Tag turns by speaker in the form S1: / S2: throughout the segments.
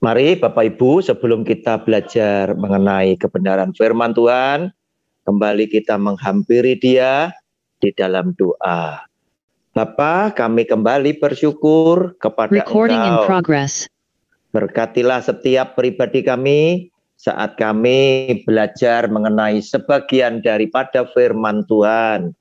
S1: Mari Bapak Ibu sebelum kita belajar mengenai kebenaran firman Tuhan, kembali kita menghampiri Dia di dalam doa. Bapa, kami kembali bersyukur kepada Recording Engkau. In progress. Berkatilah setiap pribadi kami saat kami belajar mengenai sebagian daripada firman Tuhan,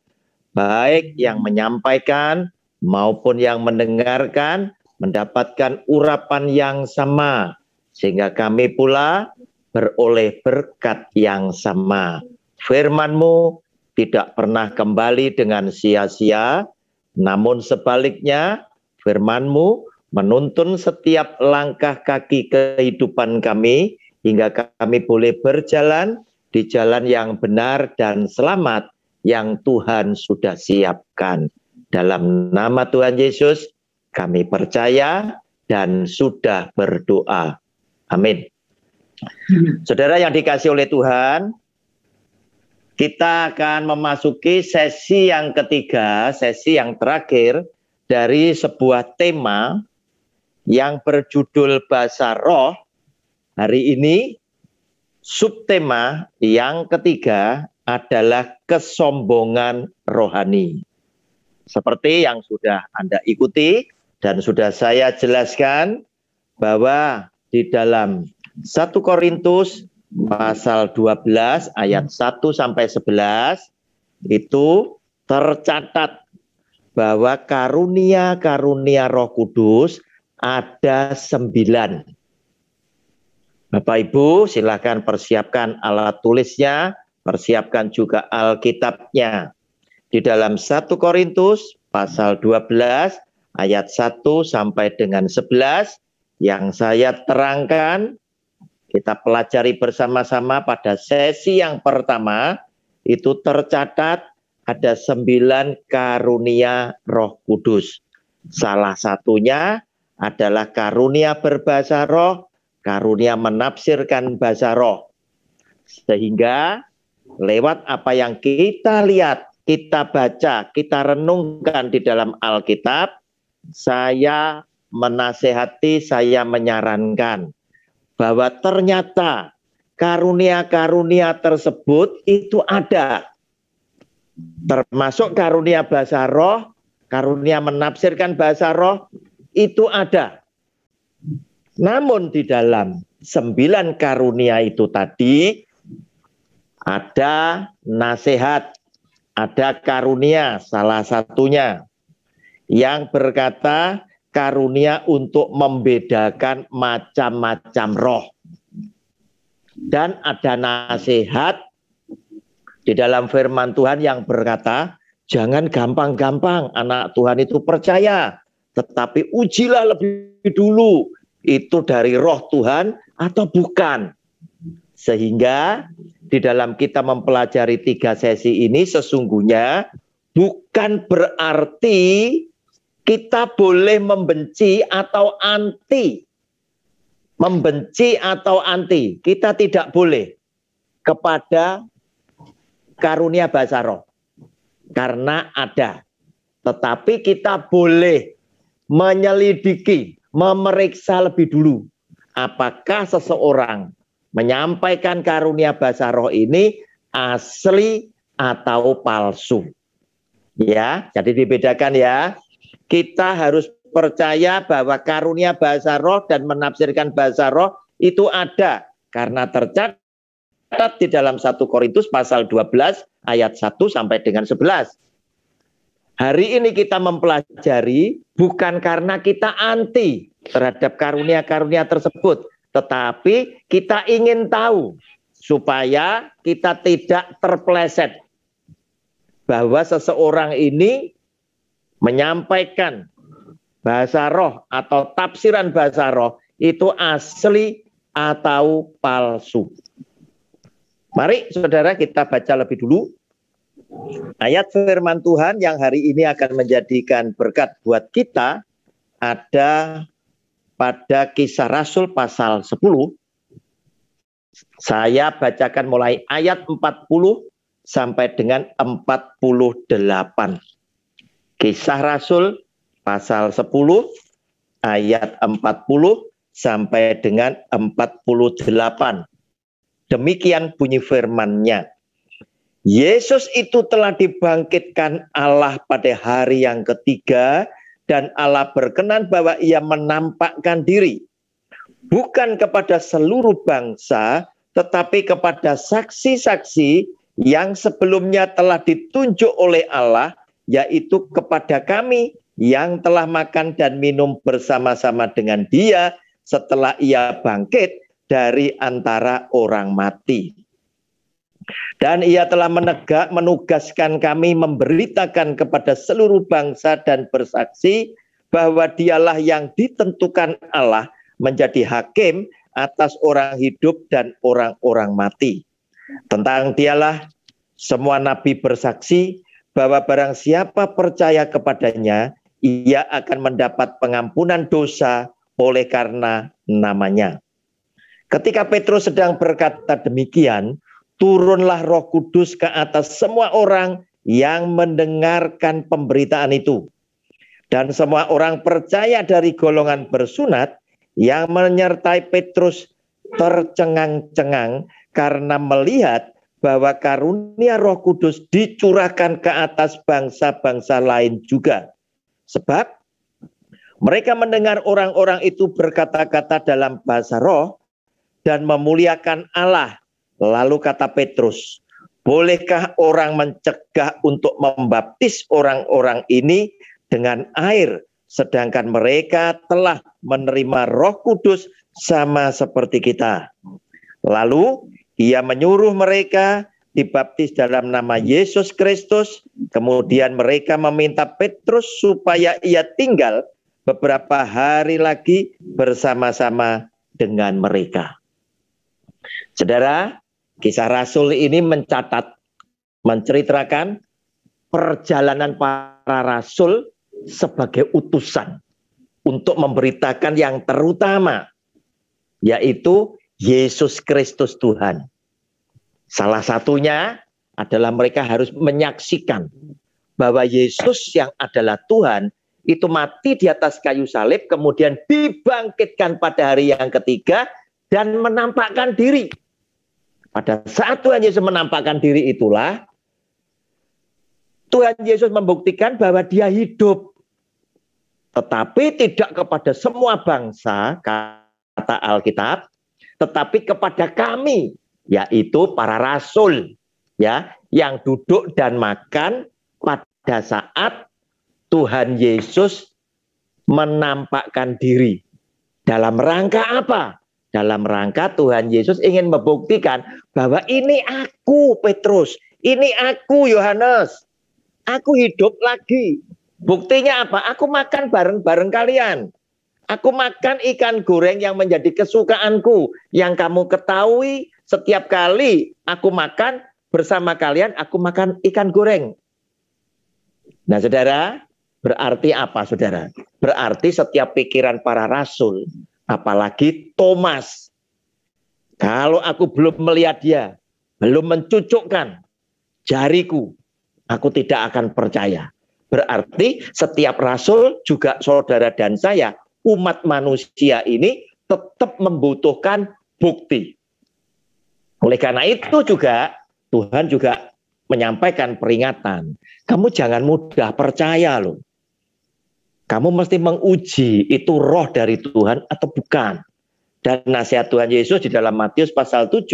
S1: baik yang menyampaikan maupun yang mendengarkan mendapatkan urapan yang sama, sehingga kami pula beroleh berkat yang sama. Firmanmu tidak pernah kembali dengan sia-sia, namun sebaliknya firmanmu menuntun setiap langkah kaki kehidupan kami hingga kami boleh berjalan di jalan yang benar dan selamat yang Tuhan sudah siapkan. Dalam nama Tuhan Yesus, kami percaya dan sudah berdoa. Amin. Saudara yang dikasih oleh Tuhan, kita akan memasuki sesi yang ketiga, sesi yang terakhir dari sebuah tema yang berjudul Bahasa Roh. Hari ini subtema yang ketiga adalah kesombongan rohani. Seperti yang sudah Anda ikuti, dan sudah saya jelaskan bahwa di dalam 1 Korintus pasal 12 ayat 1 sampai 11 itu tercatat bahwa karunia-karunia roh kudus ada sembilan. Bapak Ibu silahkan persiapkan alat tulisnya, persiapkan juga Alkitabnya. Di dalam 1 Korintus pasal 12 ayat 1 sampai dengan 11 yang saya terangkan kita pelajari bersama-sama pada sesi yang pertama itu tercatat ada sembilan karunia Roh Kudus. Salah satunya adalah karunia berbahasa roh, karunia menafsirkan bahasa roh. Sehingga lewat apa yang kita lihat, kita baca, kita renungkan di dalam Alkitab, saya menasehati, saya menyarankan bahwa ternyata karunia-karunia tersebut itu ada. Termasuk karunia bahasa roh, karunia menafsirkan bahasa roh itu ada. Namun di dalam sembilan karunia itu tadi ada nasihat, ada karunia salah satunya yang berkata karunia untuk membedakan macam-macam roh. Dan ada nasihat di dalam firman Tuhan yang berkata, jangan gampang-gampang anak Tuhan itu percaya, tetapi ujilah lebih dulu itu dari roh Tuhan atau bukan. Sehingga di dalam kita mempelajari tiga sesi ini sesungguhnya bukan berarti kita boleh membenci atau anti. Membenci atau anti. Kita tidak boleh kepada karunia bahasa roh. Karena ada. Tetapi kita boleh menyelidiki, memeriksa lebih dulu. Apakah seseorang menyampaikan karunia bahasa roh ini asli atau palsu. Ya, jadi dibedakan ya. Kita harus percaya bahwa karunia bahasa roh dan menafsirkan bahasa roh itu ada karena tercatat di dalam 1 Korintus pasal 12 ayat 1 sampai dengan 11. Hari ini kita mempelajari bukan karena kita anti terhadap karunia-karunia tersebut, tetapi kita ingin tahu supaya kita tidak terpleset bahwa seseorang ini menyampaikan bahasa roh atau tafsiran bahasa roh itu asli atau palsu. Mari saudara kita baca lebih dulu ayat firman Tuhan yang hari ini akan menjadikan berkat buat kita ada pada kisah Rasul pasal 10. Saya bacakan mulai ayat 40 sampai dengan 48. Kisah Rasul pasal 10 ayat 40 sampai dengan 48. Demikian bunyi firmannya Yesus itu telah dibangkitkan Allah pada hari yang ketiga dan Allah berkenan bahwa ia menampakkan diri bukan kepada seluruh bangsa tetapi kepada saksi-saksi yang sebelumnya telah ditunjuk oleh Allah yaitu kepada kami yang telah makan dan minum bersama-sama dengan dia setelah ia bangkit dari antara orang mati. Dan ia telah menegak, menugaskan kami memberitakan kepada seluruh bangsa dan bersaksi bahwa dialah yang ditentukan Allah menjadi hakim atas orang hidup dan orang-orang mati. Tentang dialah semua nabi bersaksi bahwa barang siapa percaya kepadanya, ia akan mendapat pengampunan dosa oleh karena namanya. Ketika Petrus sedang berkata demikian, turunlah Roh Kudus ke atas semua orang yang mendengarkan pemberitaan itu. Dan semua orang percaya dari golongan bersunat yang menyertai Petrus tercengang-cengang karena melihat bahwa karunia Roh Kudus dicurahkan ke atas bangsa-bangsa lain juga. Sebab mereka mendengar orang-orang itu berkata-kata dalam bahasa roh dan memuliakan Allah. Lalu kata Petrus, bolehkah orang mencegah untuk membaptis orang-orang ini dengan air sedangkan mereka telah menerima Roh Kudus sama seperti kita. Lalu ia menyuruh mereka dibaptis dalam nama Yesus Kristus. Kemudian mereka meminta Petrus supaya ia tinggal beberapa hari lagi bersama-sama dengan mereka. Saudara, kisah Rasul ini mencatat, menceritakan perjalanan para Rasul sebagai utusan untuk memberitakan yang terutama, yaitu Yesus Kristus Tuhan. Salah satunya adalah mereka harus menyaksikan bahwa Yesus yang adalah Tuhan itu mati di atas kayu salib kemudian dibangkitkan pada hari yang ketiga dan menampakkan diri. Pada saat Tuhan Yesus menampakkan diri itulah Tuhan Yesus membuktikan bahwa dia hidup. Tetapi tidak kepada semua bangsa, kata Alkitab, tetapi kepada kami yaitu para rasul ya yang duduk dan makan pada saat Tuhan Yesus menampakkan diri. Dalam rangka apa? Dalam rangka Tuhan Yesus ingin membuktikan bahwa ini aku Petrus, ini aku Yohanes. Aku hidup lagi. Buktinya apa? Aku makan bareng-bareng kalian. Aku makan ikan goreng yang menjadi kesukaanku. Yang kamu ketahui setiap kali aku makan bersama kalian, aku makan ikan goreng. Nah saudara, berarti apa saudara? Berarti setiap pikiran para rasul, apalagi Thomas. Kalau aku belum melihat dia, belum mencucukkan jariku, aku tidak akan percaya. Berarti setiap rasul juga saudara dan saya umat manusia ini tetap membutuhkan bukti. Oleh karena itu juga Tuhan juga menyampaikan peringatan. Kamu jangan mudah percaya loh. Kamu mesti menguji itu roh dari Tuhan atau bukan. Dan nasihat Tuhan Yesus di dalam Matius pasal 7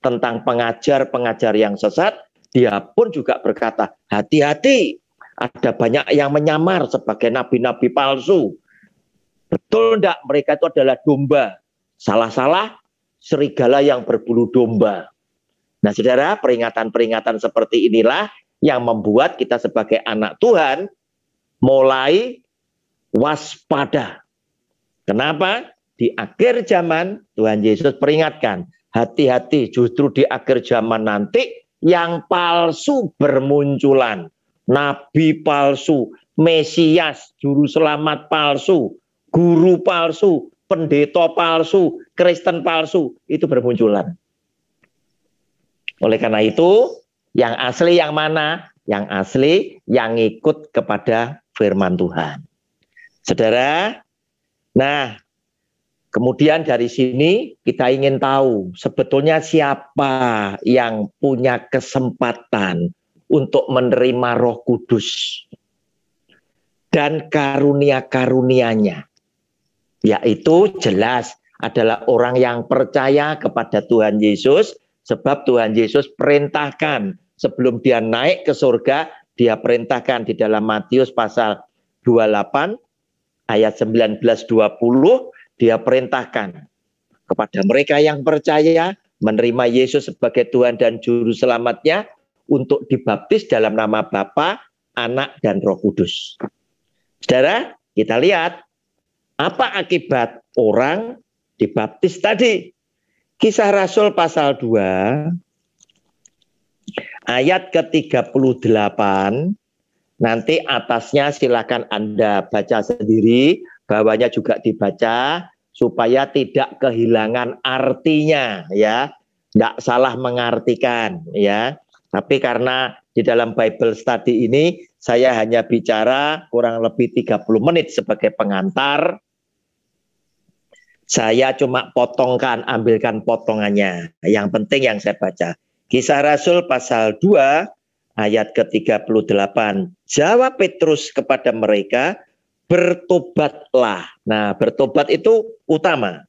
S1: tentang pengajar-pengajar yang sesat, dia pun juga berkata, hati-hati, ada banyak yang menyamar sebagai nabi-nabi palsu Betul enggak mereka itu adalah domba? Salah-salah serigala yang berbulu domba. Nah saudara, peringatan-peringatan seperti inilah yang membuat kita sebagai anak Tuhan mulai waspada. Kenapa? Di akhir zaman Tuhan Yesus peringatkan, hati-hati justru di akhir zaman nanti yang palsu bermunculan. Nabi palsu, Mesias, juru selamat palsu, guru palsu, pendeta palsu, Kristen palsu itu bermunculan. Oleh karena itu, yang asli yang mana? Yang asli yang ikut kepada firman Tuhan. Saudara, nah Kemudian dari sini kita ingin tahu sebetulnya siapa yang punya kesempatan untuk menerima Roh Kudus dan karunia-karunianya yaitu jelas adalah orang yang percaya kepada Tuhan Yesus sebab Tuhan Yesus perintahkan sebelum dia naik ke surga dia perintahkan di dalam Matius pasal 28 ayat 19 20 dia perintahkan kepada mereka yang percaya menerima Yesus sebagai Tuhan dan juru selamatnya untuk dibaptis dalam nama Bapa, Anak dan Roh Kudus. Saudara, kita lihat apa akibat orang dibaptis tadi? Kisah Rasul pasal 2 ayat ke-38 nanti atasnya silakan Anda baca sendiri, bawahnya juga dibaca supaya tidak kehilangan artinya ya. Tidak salah mengartikan ya. Tapi karena di dalam Bible study ini saya hanya bicara kurang lebih 30 menit sebagai pengantar saya cuma potongkan, ambilkan potongannya. Yang penting yang saya baca. Kisah Rasul pasal 2 ayat ke-38. Jawab Petrus kepada mereka, bertobatlah. Nah, bertobat itu utama.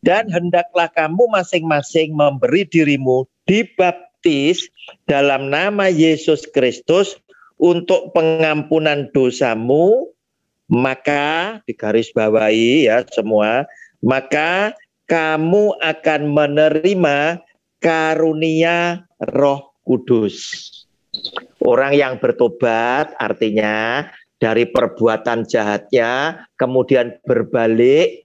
S1: Dan hendaklah kamu masing-masing memberi dirimu dibaptis dalam nama Yesus Kristus untuk pengampunan dosamu maka digaris bawahi ya semua, maka kamu akan menerima karunia Roh Kudus. Orang yang bertobat artinya dari perbuatan jahatnya kemudian berbalik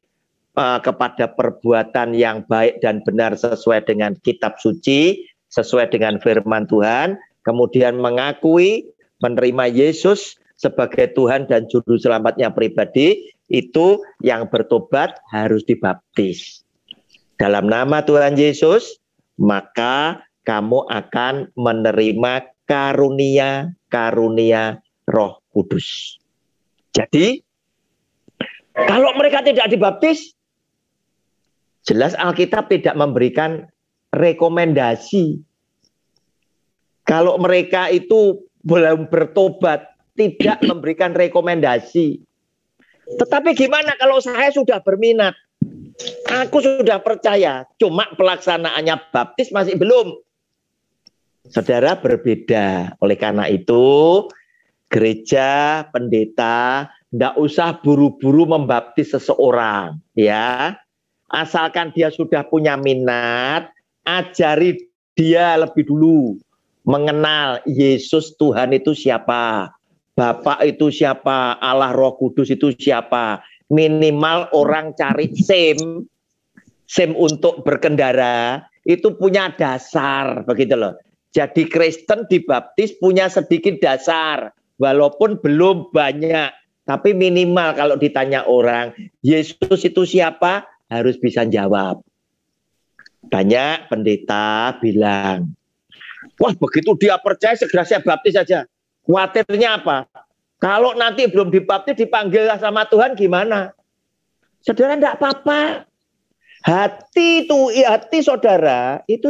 S1: uh, kepada perbuatan yang baik dan benar sesuai dengan kitab suci, sesuai dengan firman Tuhan, kemudian mengakui menerima Yesus sebagai Tuhan dan juru selamatnya pribadi itu yang bertobat harus dibaptis. Dalam nama Tuhan Yesus, maka kamu akan menerima karunia-karunia Roh Kudus. Jadi, kalau mereka tidak dibaptis, jelas Alkitab tidak memberikan rekomendasi. Kalau mereka itu belum bertobat, tidak memberikan rekomendasi. Tetapi gimana kalau saya sudah berminat? Aku sudah percaya, cuma pelaksanaannya baptis masih belum. Saudara berbeda. Oleh karena itu, gereja, pendeta, tidak usah buru-buru membaptis seseorang, ya. Asalkan dia sudah punya minat, ajari dia lebih dulu mengenal Yesus Tuhan itu siapa Bapak itu siapa, Allah Roh Kudus itu siapa. Minimal orang cari SIM, SIM untuk berkendara, itu punya dasar begitu loh. Jadi Kristen dibaptis punya sedikit dasar, walaupun belum banyak. Tapi minimal kalau ditanya orang, Yesus itu siapa? Harus bisa jawab. Banyak pendeta bilang, wah begitu dia percaya segera saya baptis saja. Khawatirnya apa? Kalau nanti belum dibaptis dipanggil sama Tuhan gimana? Saudara enggak apa-apa. Hati itu hati saudara itu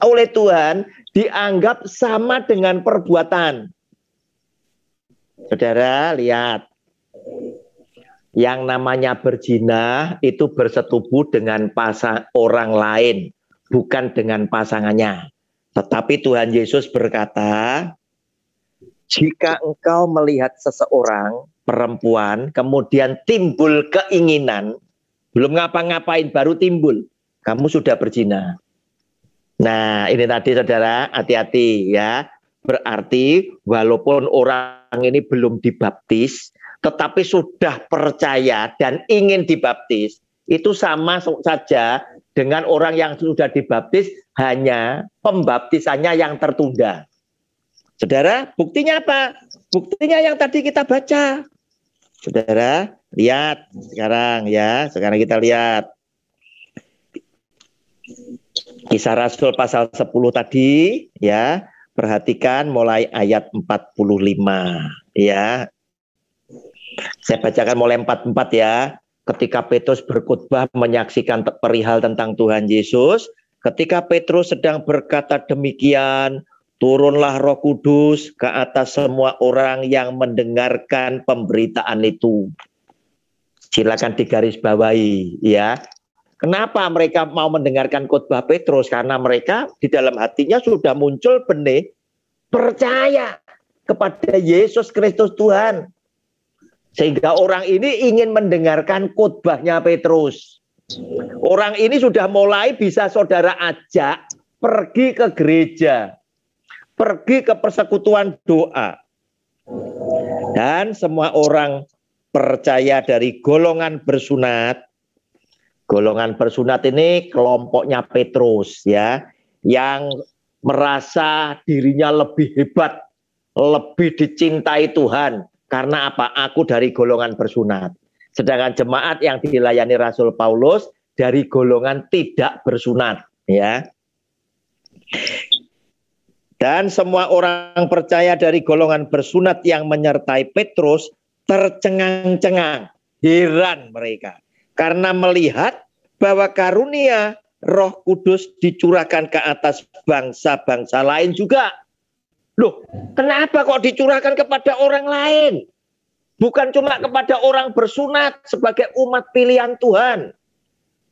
S1: oleh Tuhan dianggap sama dengan perbuatan. Saudara lihat. Yang namanya berjinah itu bersetubuh dengan pasang orang lain, bukan dengan pasangannya. Tetapi Tuhan Yesus berkata, jika engkau melihat seseorang perempuan kemudian timbul keinginan belum ngapa-ngapain baru timbul kamu sudah berzina nah ini tadi saudara hati-hati ya berarti walaupun orang ini belum dibaptis tetapi sudah percaya dan ingin dibaptis itu sama saja dengan orang yang sudah dibaptis hanya pembaptisannya yang tertunda Saudara, buktinya apa? Buktinya yang tadi kita baca. Saudara, lihat sekarang ya. Sekarang kita lihat. Kisah Rasul pasal 10 tadi ya. Perhatikan mulai ayat 45 ya. Saya bacakan mulai 44 ya. Ketika Petrus berkutbah menyaksikan perihal tentang Tuhan Yesus, ketika Petrus sedang berkata demikian, Turunlah Roh Kudus ke atas semua orang yang mendengarkan pemberitaan itu. Silakan digarisbawahi ya. Kenapa mereka mau mendengarkan khotbah Petrus? Karena mereka di dalam hatinya sudah muncul benih percaya kepada Yesus Kristus Tuhan. Sehingga orang ini ingin mendengarkan khotbahnya Petrus. Orang ini sudah mulai bisa saudara ajak pergi ke gereja pergi ke persekutuan doa. Dan semua orang percaya dari golongan bersunat. Golongan bersunat ini kelompoknya Petrus ya, yang merasa dirinya lebih hebat, lebih dicintai Tuhan. Karena apa? Aku dari golongan bersunat. Sedangkan jemaat yang dilayani Rasul Paulus dari golongan tidak bersunat ya. Dan semua orang percaya dari golongan bersunat yang menyertai Petrus tercengang-cengang, heran mereka. Karena melihat bahwa karunia roh kudus dicurahkan ke atas bangsa-bangsa lain juga. Loh, kenapa kok dicurahkan kepada orang lain? Bukan cuma kepada orang bersunat sebagai umat pilihan Tuhan.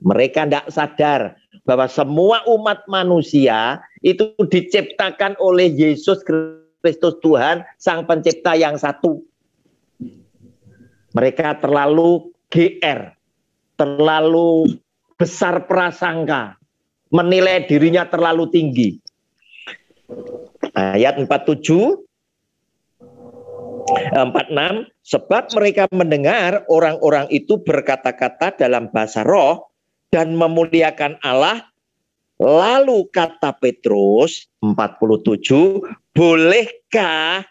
S1: Mereka tidak sadar bahwa semua umat manusia itu diciptakan oleh Yesus Kristus Tuhan, Sang Pencipta yang satu. Mereka terlalu GR, terlalu besar prasangka, menilai dirinya terlalu tinggi. Ayat 47 46 eh, sebab mereka mendengar orang-orang itu berkata-kata dalam bahasa roh dan memuliakan Allah Lalu kata Petrus 47, bolehkah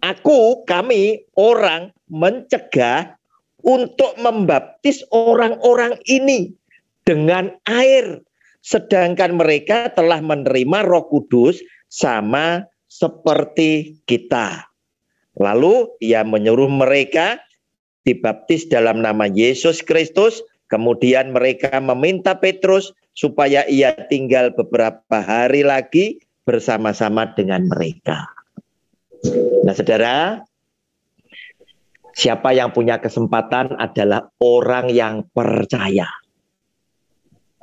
S1: aku kami orang mencegah untuk membaptis orang-orang ini dengan air sedangkan mereka telah menerima Roh Kudus sama seperti kita. Lalu ia menyuruh mereka dibaptis dalam nama Yesus Kristus Kemudian mereka meminta Petrus supaya ia tinggal beberapa hari lagi bersama-sama dengan mereka. Nah, saudara, siapa yang punya kesempatan adalah orang yang percaya,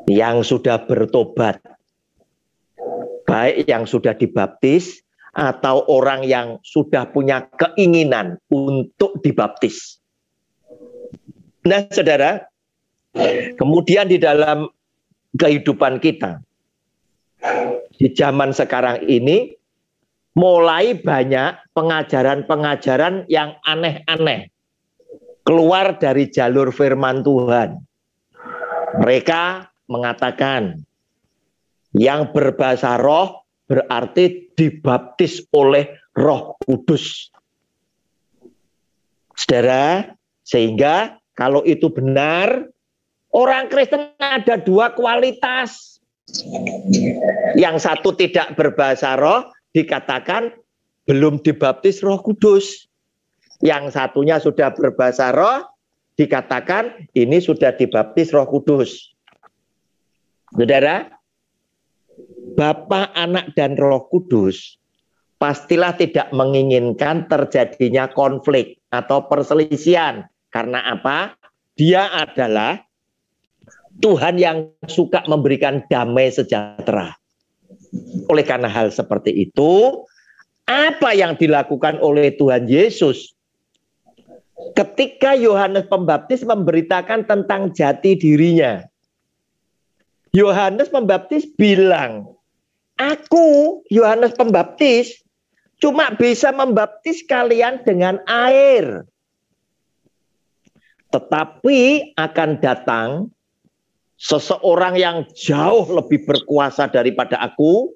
S1: yang sudah bertobat, baik yang sudah dibaptis atau orang yang sudah punya keinginan untuk dibaptis. Nah, saudara, Kemudian di dalam kehidupan kita di zaman sekarang ini mulai banyak pengajaran-pengajaran yang aneh-aneh keluar dari jalur firman Tuhan. Mereka mengatakan yang berbahasa roh berarti dibaptis oleh Roh Kudus. Saudara, sehingga kalau itu benar Orang Kristen ada dua kualitas. Yang satu tidak berbahasa roh, dikatakan belum dibaptis roh kudus. Yang satunya sudah berbahasa roh, dikatakan ini sudah dibaptis roh kudus. Saudara, Bapak, Anak, dan Roh Kudus pastilah tidak menginginkan terjadinya konflik atau perselisian Karena apa? Dia adalah Tuhan yang suka memberikan damai sejahtera. Oleh karena hal seperti itu, apa yang dilakukan oleh Tuhan Yesus ketika Yohanes Pembaptis memberitakan tentang jati dirinya? Yohanes Pembaptis bilang, "Aku, Yohanes Pembaptis, cuma bisa membaptis kalian dengan air." tetapi akan datang seseorang yang jauh lebih berkuasa daripada aku,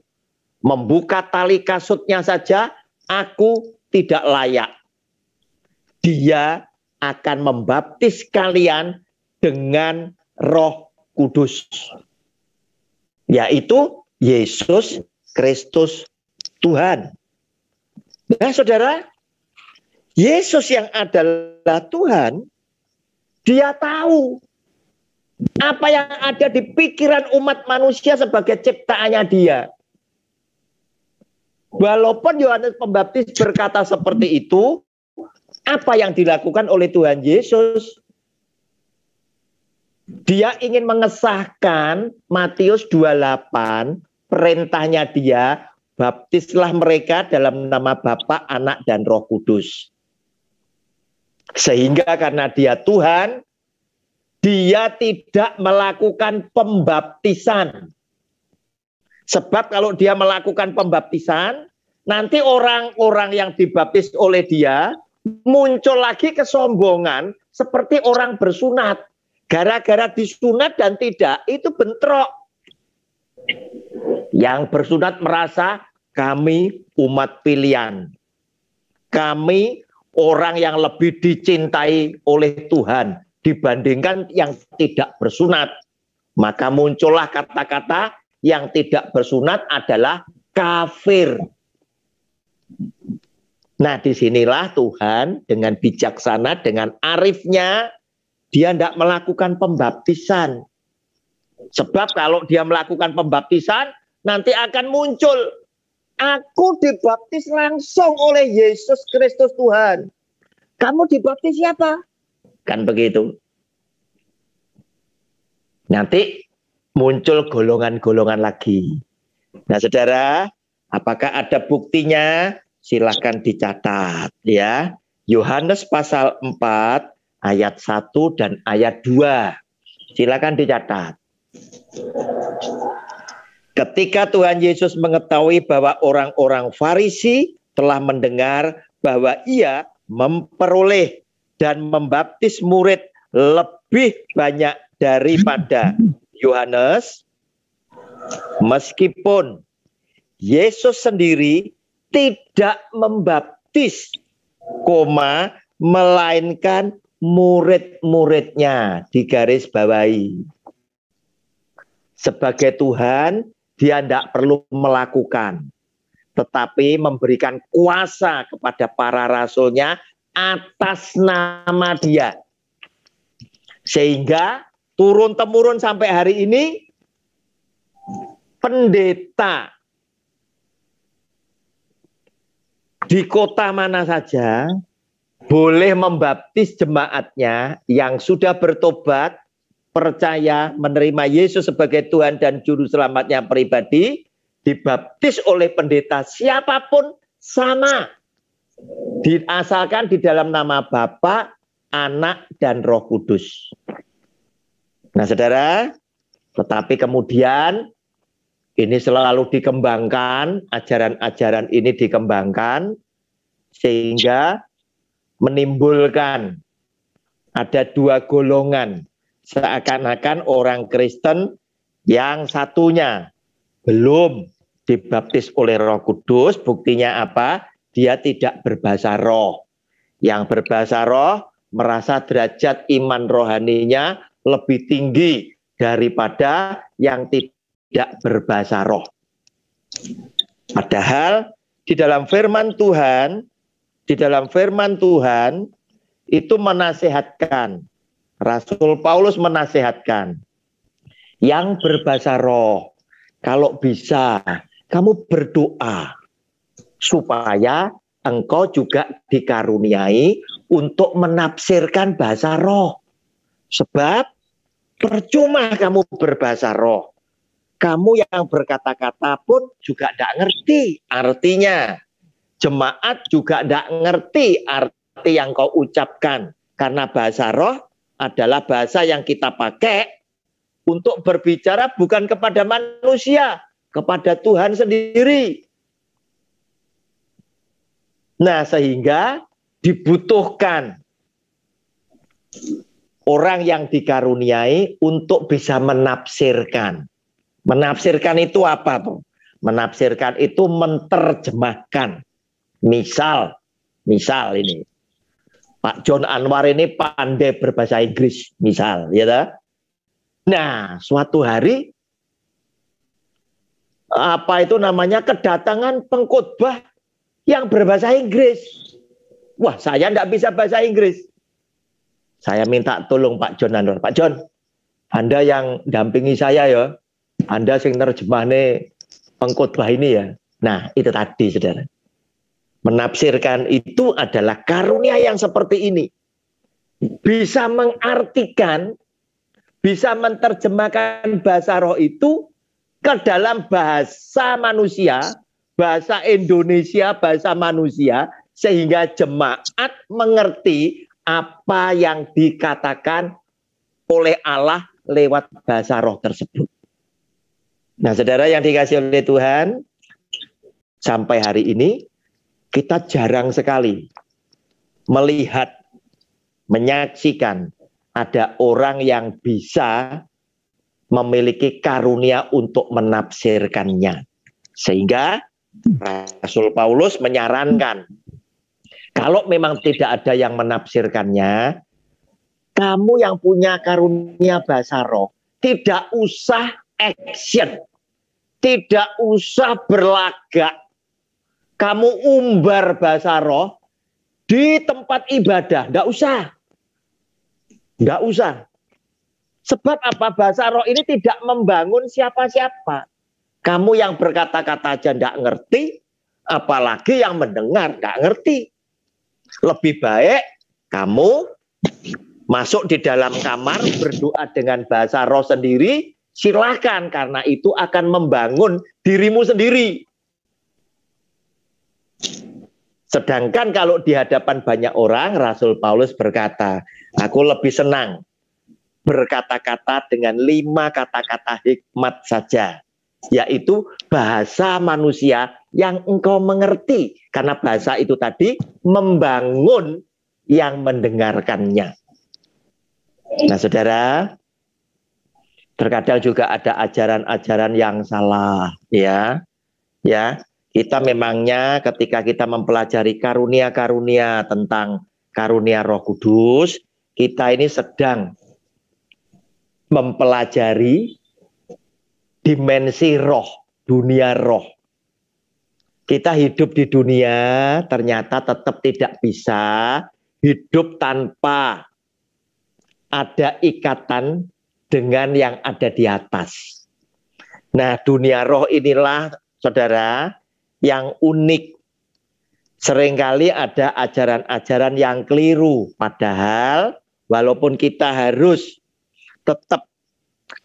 S1: membuka tali kasutnya saja, aku tidak layak. Dia akan membaptis kalian dengan roh kudus. Yaitu Yesus Kristus Tuhan. Nah saudara, Yesus yang adalah Tuhan, dia tahu apa yang ada di pikiran umat manusia sebagai ciptaannya dia. Walaupun Yohanes Pembaptis berkata seperti itu, apa yang dilakukan oleh Tuhan Yesus? Dia ingin mengesahkan Matius 28, perintahnya dia, baptislah mereka dalam nama Bapa, Anak, dan Roh Kudus. Sehingga karena dia Tuhan, dia tidak melakukan pembaptisan. Sebab kalau dia melakukan pembaptisan, nanti orang-orang yang dibaptis oleh dia muncul lagi kesombongan seperti orang bersunat. Gara-gara disunat dan tidak, itu bentrok. Yang bersunat merasa kami umat pilihan. Kami orang yang lebih dicintai oleh Tuhan dibandingkan yang tidak bersunat. Maka muncullah kata-kata yang tidak bersunat adalah kafir. Nah, disinilah Tuhan dengan bijaksana, dengan arifnya, dia tidak melakukan pembaptisan. Sebab kalau dia melakukan pembaptisan, nanti akan muncul. Aku dibaptis langsung oleh Yesus Kristus Tuhan. Kamu dibaptis siapa? Kan begitu. Nanti muncul golongan-golongan lagi. Nah, Saudara, apakah ada buktinya? Silahkan dicatat ya. Yohanes pasal 4 ayat 1 dan ayat 2. Silakan dicatat. Ketika Tuhan Yesus mengetahui bahwa orang-orang Farisi telah mendengar bahwa ia memperoleh dan membaptis murid lebih banyak daripada Yohanes meskipun Yesus sendiri tidak membaptis koma melainkan murid-muridnya di garis bawahi sebagai Tuhan dia tidak perlu melakukan tetapi memberikan kuasa kepada para rasulnya atas nama dia. Sehingga turun temurun sampai hari ini pendeta di kota mana saja boleh membaptis jemaatnya yang sudah bertobat, percaya, menerima Yesus sebagai Tuhan dan Juru Selamatnya pribadi, dibaptis oleh pendeta siapapun sama. Diasalkan di dalam nama Bapa, Anak, dan Roh Kudus. Nah, saudara, tetapi kemudian ini selalu dikembangkan, ajaran-ajaran ini dikembangkan sehingga menimbulkan ada dua golongan seakan-akan orang Kristen yang satunya belum dibaptis oleh Roh Kudus, buktinya apa? dia tidak berbahasa roh. Yang berbahasa roh merasa derajat iman rohaninya lebih tinggi daripada yang tidak berbahasa roh. Padahal di dalam firman Tuhan, di dalam firman Tuhan itu menasehatkan. Rasul Paulus menasehatkan yang berbahasa roh. Kalau bisa, kamu berdoa supaya engkau juga dikaruniai untuk menafsirkan bahasa roh. Sebab percuma kamu berbahasa roh. Kamu yang berkata-kata pun juga tidak ngerti artinya. Jemaat juga tidak ngerti arti yang kau ucapkan. Karena bahasa roh adalah bahasa yang kita pakai untuk berbicara bukan kepada manusia, kepada Tuhan sendiri. Nah, sehingga dibutuhkan orang yang dikaruniai untuk bisa menafsirkan. Menafsirkan itu apa, Bu? Menafsirkan itu menterjemahkan Misal, misal ini Pak John Anwar ini pandai berbahasa Inggris, misal, ya ta? Nah, suatu hari apa itu namanya kedatangan pengkutbah yang berbahasa Inggris. Wah, saya tidak bisa bahasa Inggris. Saya minta tolong Pak John Anwar. Pak John, Anda yang dampingi saya ya. Anda sing terjemahne pengkhotbah ini ya. Nah, itu tadi Saudara. Menafsirkan itu adalah karunia yang seperti ini. Bisa mengartikan, bisa menerjemahkan bahasa roh itu ke dalam bahasa manusia bahasa Indonesia, bahasa manusia, sehingga jemaat mengerti apa yang dikatakan oleh Allah lewat bahasa roh tersebut. Nah, saudara yang dikasih oleh Tuhan, sampai hari ini kita jarang sekali melihat, menyaksikan ada orang yang bisa memiliki karunia untuk menafsirkannya. Sehingga Rasul Paulus menyarankan kalau memang tidak ada yang menafsirkannya, kamu yang punya karunia bahasa roh, tidak usah action, tidak usah berlagak. Kamu umbar bahasa roh di tempat ibadah, tidak usah. Tidak usah. Sebab apa bahasa roh ini tidak membangun siapa-siapa. Kamu yang berkata-kata aja tidak ngerti, apalagi yang mendengar tidak ngerti. Lebih baik kamu masuk di dalam kamar berdoa dengan bahasa roh sendiri, silakan karena itu akan membangun dirimu sendiri. Sedangkan kalau di hadapan banyak orang, Rasul Paulus berkata, aku lebih senang berkata-kata dengan lima kata-kata hikmat saja yaitu bahasa manusia yang engkau mengerti karena bahasa itu tadi membangun yang mendengarkannya. Nah, Saudara, terkadang juga ada ajaran-ajaran yang salah, ya. Ya, kita memangnya ketika kita mempelajari karunia-karunia tentang karunia Roh Kudus, kita ini sedang mempelajari dimensi roh, dunia roh. Kita hidup di dunia ternyata tetap tidak bisa hidup tanpa ada ikatan dengan yang ada di atas. Nah, dunia roh inilah saudara yang unik. Seringkali ada ajaran-ajaran yang keliru, padahal walaupun kita harus tetap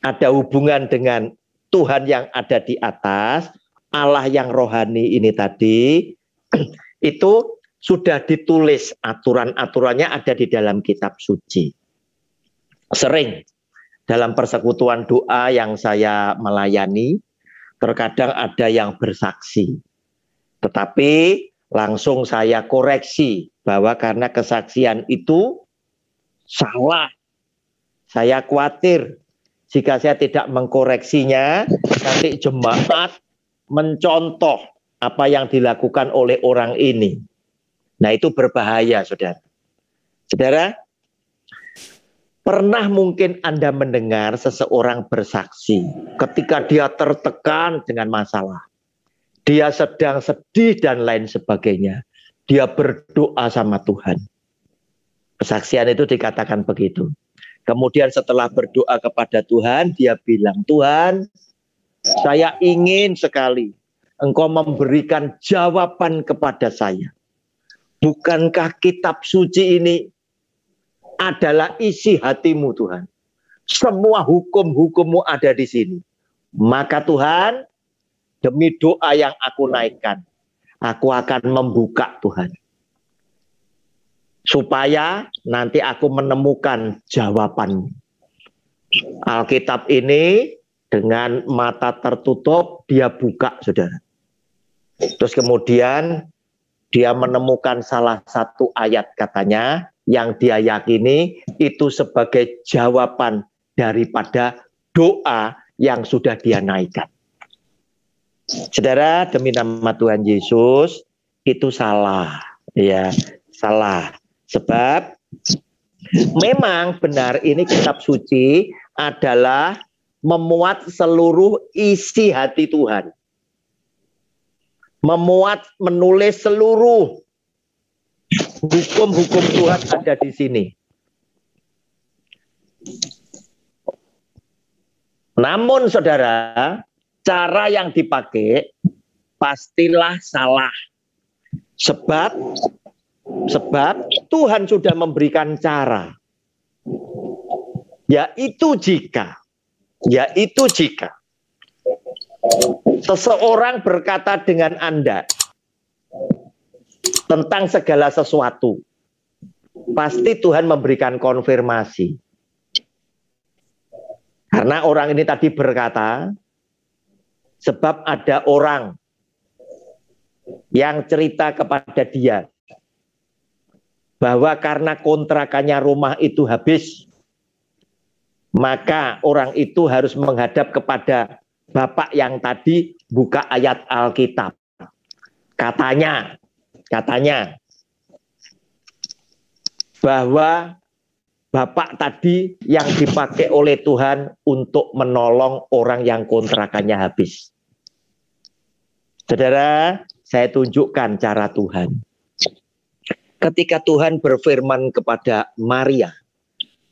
S1: ada hubungan dengan Tuhan yang ada di atas, Allah yang rohani ini tadi, itu sudah ditulis aturan-aturannya ada di dalam kitab suci. Sering dalam persekutuan doa yang saya melayani, terkadang ada yang bersaksi. Tetapi langsung saya koreksi bahwa karena kesaksian itu salah. Saya khawatir jika saya tidak mengkoreksinya, nanti jemaat mencontoh apa yang dilakukan oleh orang ini. Nah, itu berbahaya, Saudara. Saudara, Pernah mungkin Anda mendengar seseorang bersaksi ketika dia tertekan dengan masalah. Dia sedang sedih dan lain sebagainya. Dia berdoa sama Tuhan. Kesaksian itu dikatakan begitu. Kemudian setelah berdoa kepada Tuhan, dia bilang, Tuhan, saya ingin sekali engkau memberikan jawaban kepada saya. Bukankah kitab suci ini adalah isi hatimu Tuhan? Semua hukum-hukummu ada di sini. Maka Tuhan, demi doa yang aku naikkan, aku akan membuka Tuhan supaya nanti aku menemukan jawaban. Alkitab ini dengan mata tertutup dia buka, saudara. Terus kemudian dia menemukan salah satu ayat katanya yang dia yakini itu sebagai jawaban daripada doa yang sudah dia naikkan. Saudara, demi nama Tuhan Yesus, itu salah. Ya, salah. Sebab memang benar ini kitab suci adalah memuat seluruh isi hati Tuhan. Memuat, menulis seluruh hukum-hukum Tuhan ada di sini. Namun saudara, cara yang dipakai pastilah salah. Sebab Sebab Tuhan sudah memberikan cara. Yaitu jika, yaitu jika seseorang berkata dengan Anda tentang segala sesuatu, pasti Tuhan memberikan konfirmasi. Karena orang ini tadi berkata, sebab ada orang yang cerita kepada dia bahwa karena kontrakannya rumah itu habis, maka orang itu harus menghadap kepada Bapak yang tadi buka ayat Alkitab. Katanya, katanya bahwa Bapak tadi yang dipakai oleh Tuhan untuk menolong orang yang kontrakannya habis. Saudara, saya tunjukkan cara Tuhan ketika Tuhan berfirman kepada Maria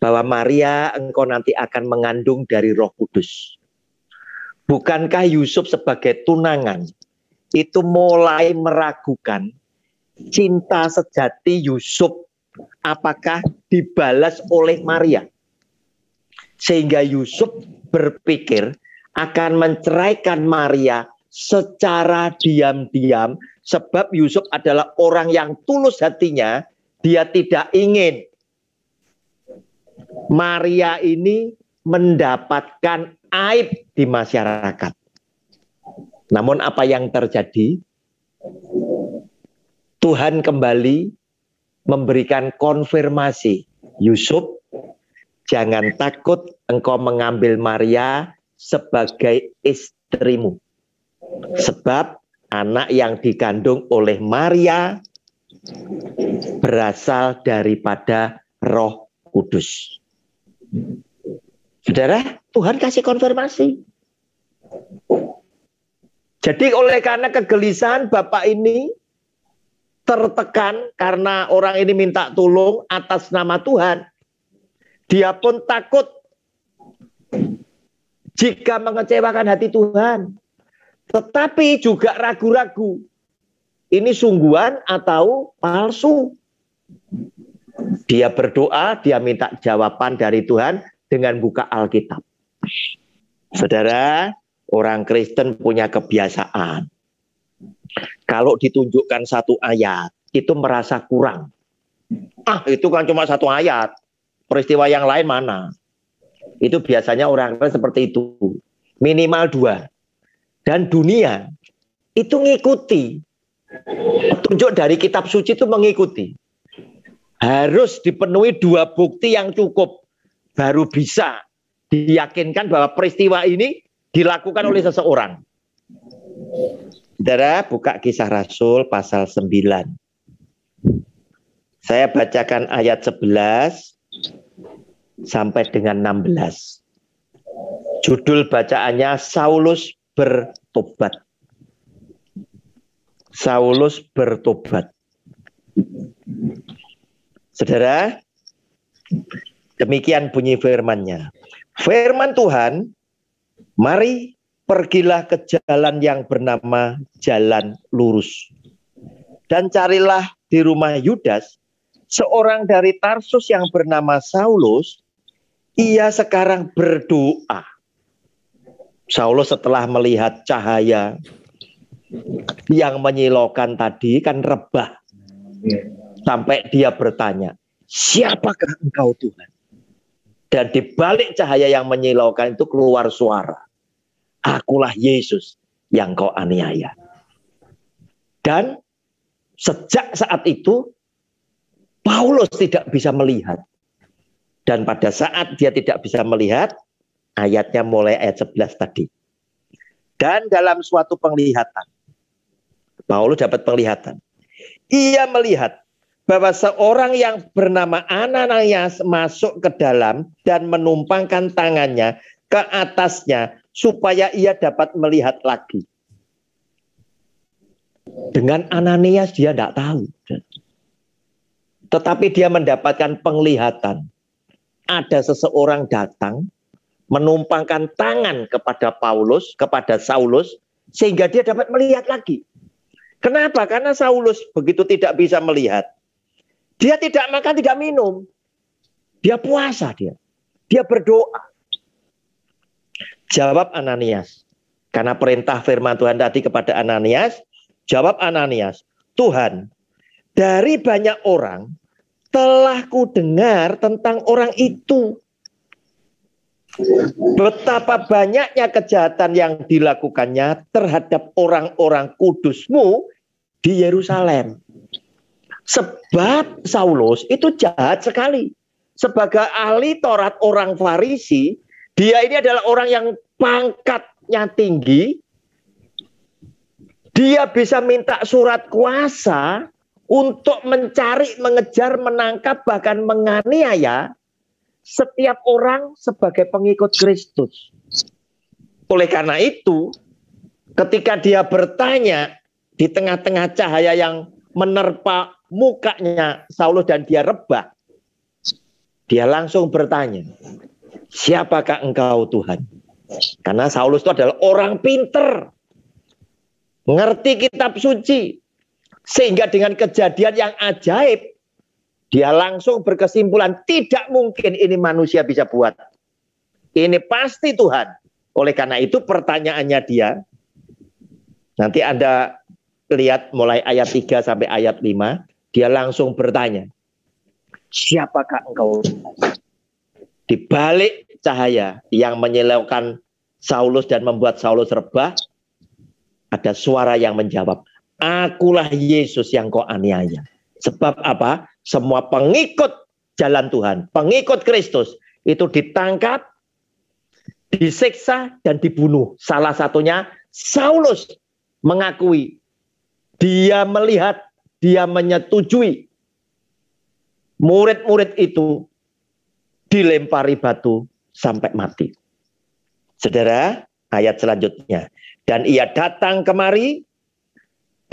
S1: bahwa Maria engkau nanti akan mengandung dari Roh Kudus. Bukankah Yusuf sebagai tunangan itu mulai meragukan cinta sejati Yusuf apakah dibalas oleh Maria? Sehingga Yusuf berpikir akan menceraikan Maria secara diam-diam sebab Yusuf adalah orang yang tulus hatinya, dia tidak ingin Maria ini mendapatkan aib di masyarakat. Namun apa yang terjadi? Tuhan kembali memberikan konfirmasi. Yusuf, jangan takut engkau mengambil Maria sebagai istrimu. Sebab anak yang dikandung oleh Maria berasal daripada Roh Kudus. Saudara, Tuhan kasih konfirmasi. Jadi oleh karena kegelisahan Bapak ini tertekan karena orang ini minta tolong atas nama Tuhan. Dia pun takut jika mengecewakan hati Tuhan tetapi juga ragu-ragu. Ini sungguhan atau palsu? Dia berdoa, dia minta jawaban dari Tuhan dengan buka Alkitab. Saudara, orang Kristen punya kebiasaan. Kalau ditunjukkan satu ayat, itu merasa kurang. Ah, itu kan cuma satu ayat. Peristiwa yang lain mana? Itu biasanya orang Kristen seperti itu. Minimal dua dan dunia itu ngikuti. Petunjuk dari kitab suci itu mengikuti. Harus dipenuhi dua bukti yang cukup baru bisa diyakinkan bahwa peristiwa ini dilakukan oleh seseorang. Saudara buka kisah Rasul pasal 9. Saya bacakan ayat 11 sampai dengan 16. Judul bacaannya Saulus bertobat. Saulus bertobat. Saudara, demikian bunyi firmannya. Firman Tuhan, mari pergilah ke jalan yang bernama jalan lurus. Dan carilah di rumah Yudas seorang dari Tarsus yang bernama Saulus, ia sekarang berdoa. Saulus setelah melihat cahaya yang menyilaukan tadi kan rebah. Iya. Sampai dia bertanya, siapakah engkau Tuhan? Dan di balik cahaya yang menyilaukan itu keluar suara. Akulah Yesus yang kau aniaya. Dan sejak saat itu Paulus tidak bisa melihat. Dan pada saat dia tidak bisa melihat, Ayatnya mulai ayat 11 tadi. Dan dalam suatu penglihatan. Paulus dapat penglihatan. Ia melihat bahwa seorang yang bernama Ananias masuk ke dalam dan menumpangkan tangannya ke atasnya supaya ia dapat melihat lagi. Dengan Ananias dia tidak tahu. Tetapi dia mendapatkan penglihatan. Ada seseorang datang menumpangkan tangan kepada Paulus, kepada Saulus, sehingga dia dapat melihat lagi. Kenapa? Karena Saulus begitu tidak bisa melihat. Dia tidak makan, tidak minum. Dia puasa dia. Dia berdoa. Jawab Ananias. Karena perintah firman Tuhan tadi kepada Ananias, jawab Ananias, Tuhan, dari banyak orang telah ku dengar tentang orang itu Betapa banyaknya kejahatan yang dilakukannya terhadap orang-orang kudusmu di Yerusalem. Sebab Saulus itu jahat sekali. Sebagai ahli Taurat orang Farisi, dia ini adalah orang yang pangkatnya tinggi. Dia bisa minta surat kuasa untuk mencari, mengejar, menangkap, bahkan menganiaya setiap orang sebagai pengikut Kristus. Oleh karena itu, ketika dia bertanya di tengah-tengah cahaya yang menerpa mukanya Saulus dan dia rebah, dia langsung bertanya, "Siapakah engkau, Tuhan?" Karena Saulus itu adalah orang pinter, ngerti kitab suci, sehingga dengan kejadian yang ajaib dia langsung berkesimpulan, tidak mungkin ini manusia bisa buat. Ini pasti Tuhan. Oleh karena itu pertanyaannya dia, nanti Anda lihat mulai ayat 3 sampai ayat 5, dia langsung bertanya, siapakah engkau? Di balik cahaya yang menyilaukan Saulus dan membuat Saulus rebah, ada suara yang menjawab, akulah Yesus yang kau aniaya. Sebab apa? semua pengikut jalan Tuhan, pengikut Kristus itu ditangkap, disiksa dan dibunuh. Salah satunya Saulus mengakui dia melihat, dia menyetujui murid-murid itu dilempari batu sampai mati. Saudara, ayat selanjutnya. Dan ia datang kemari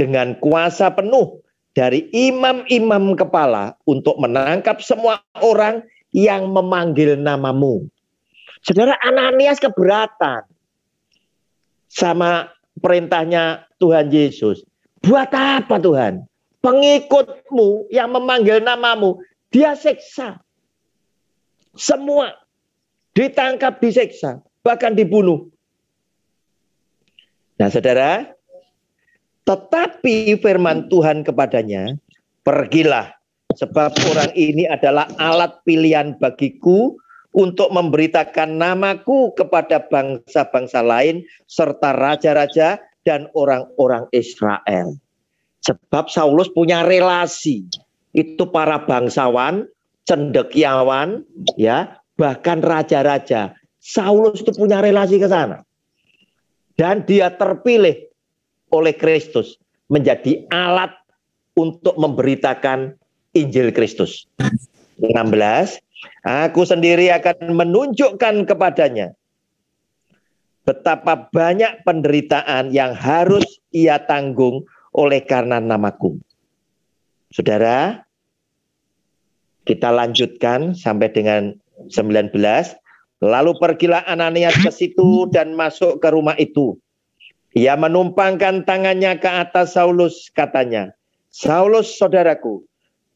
S1: dengan kuasa penuh dari imam-imam kepala untuk menangkap semua orang yang memanggil namamu. Saudara Ananias keberatan sama perintahnya Tuhan Yesus. Buat apa Tuhan? Pengikutmu yang memanggil namamu, dia seksa. Semua ditangkap, diseksa, bahkan dibunuh. Nah, saudara, tetapi firman Tuhan kepadanya, pergilah sebab orang ini adalah alat pilihan bagiku untuk memberitakan namaku kepada bangsa-bangsa lain serta raja-raja dan orang-orang Israel. Sebab Saulus punya relasi. Itu para bangsawan, cendekiawan, ya, bahkan raja-raja. Saulus itu punya relasi ke sana. Dan dia terpilih oleh Kristus, menjadi alat untuk memberitakan Injil Kristus. 16 Aku sendiri akan menunjukkan kepadanya betapa banyak penderitaan yang harus ia tanggung oleh karena namaku. Saudara, kita lanjutkan sampai dengan 19. Lalu pergilah Ananias ke situ dan masuk ke rumah itu. Ia menumpangkan tangannya ke atas Saulus, katanya, Saulus saudaraku,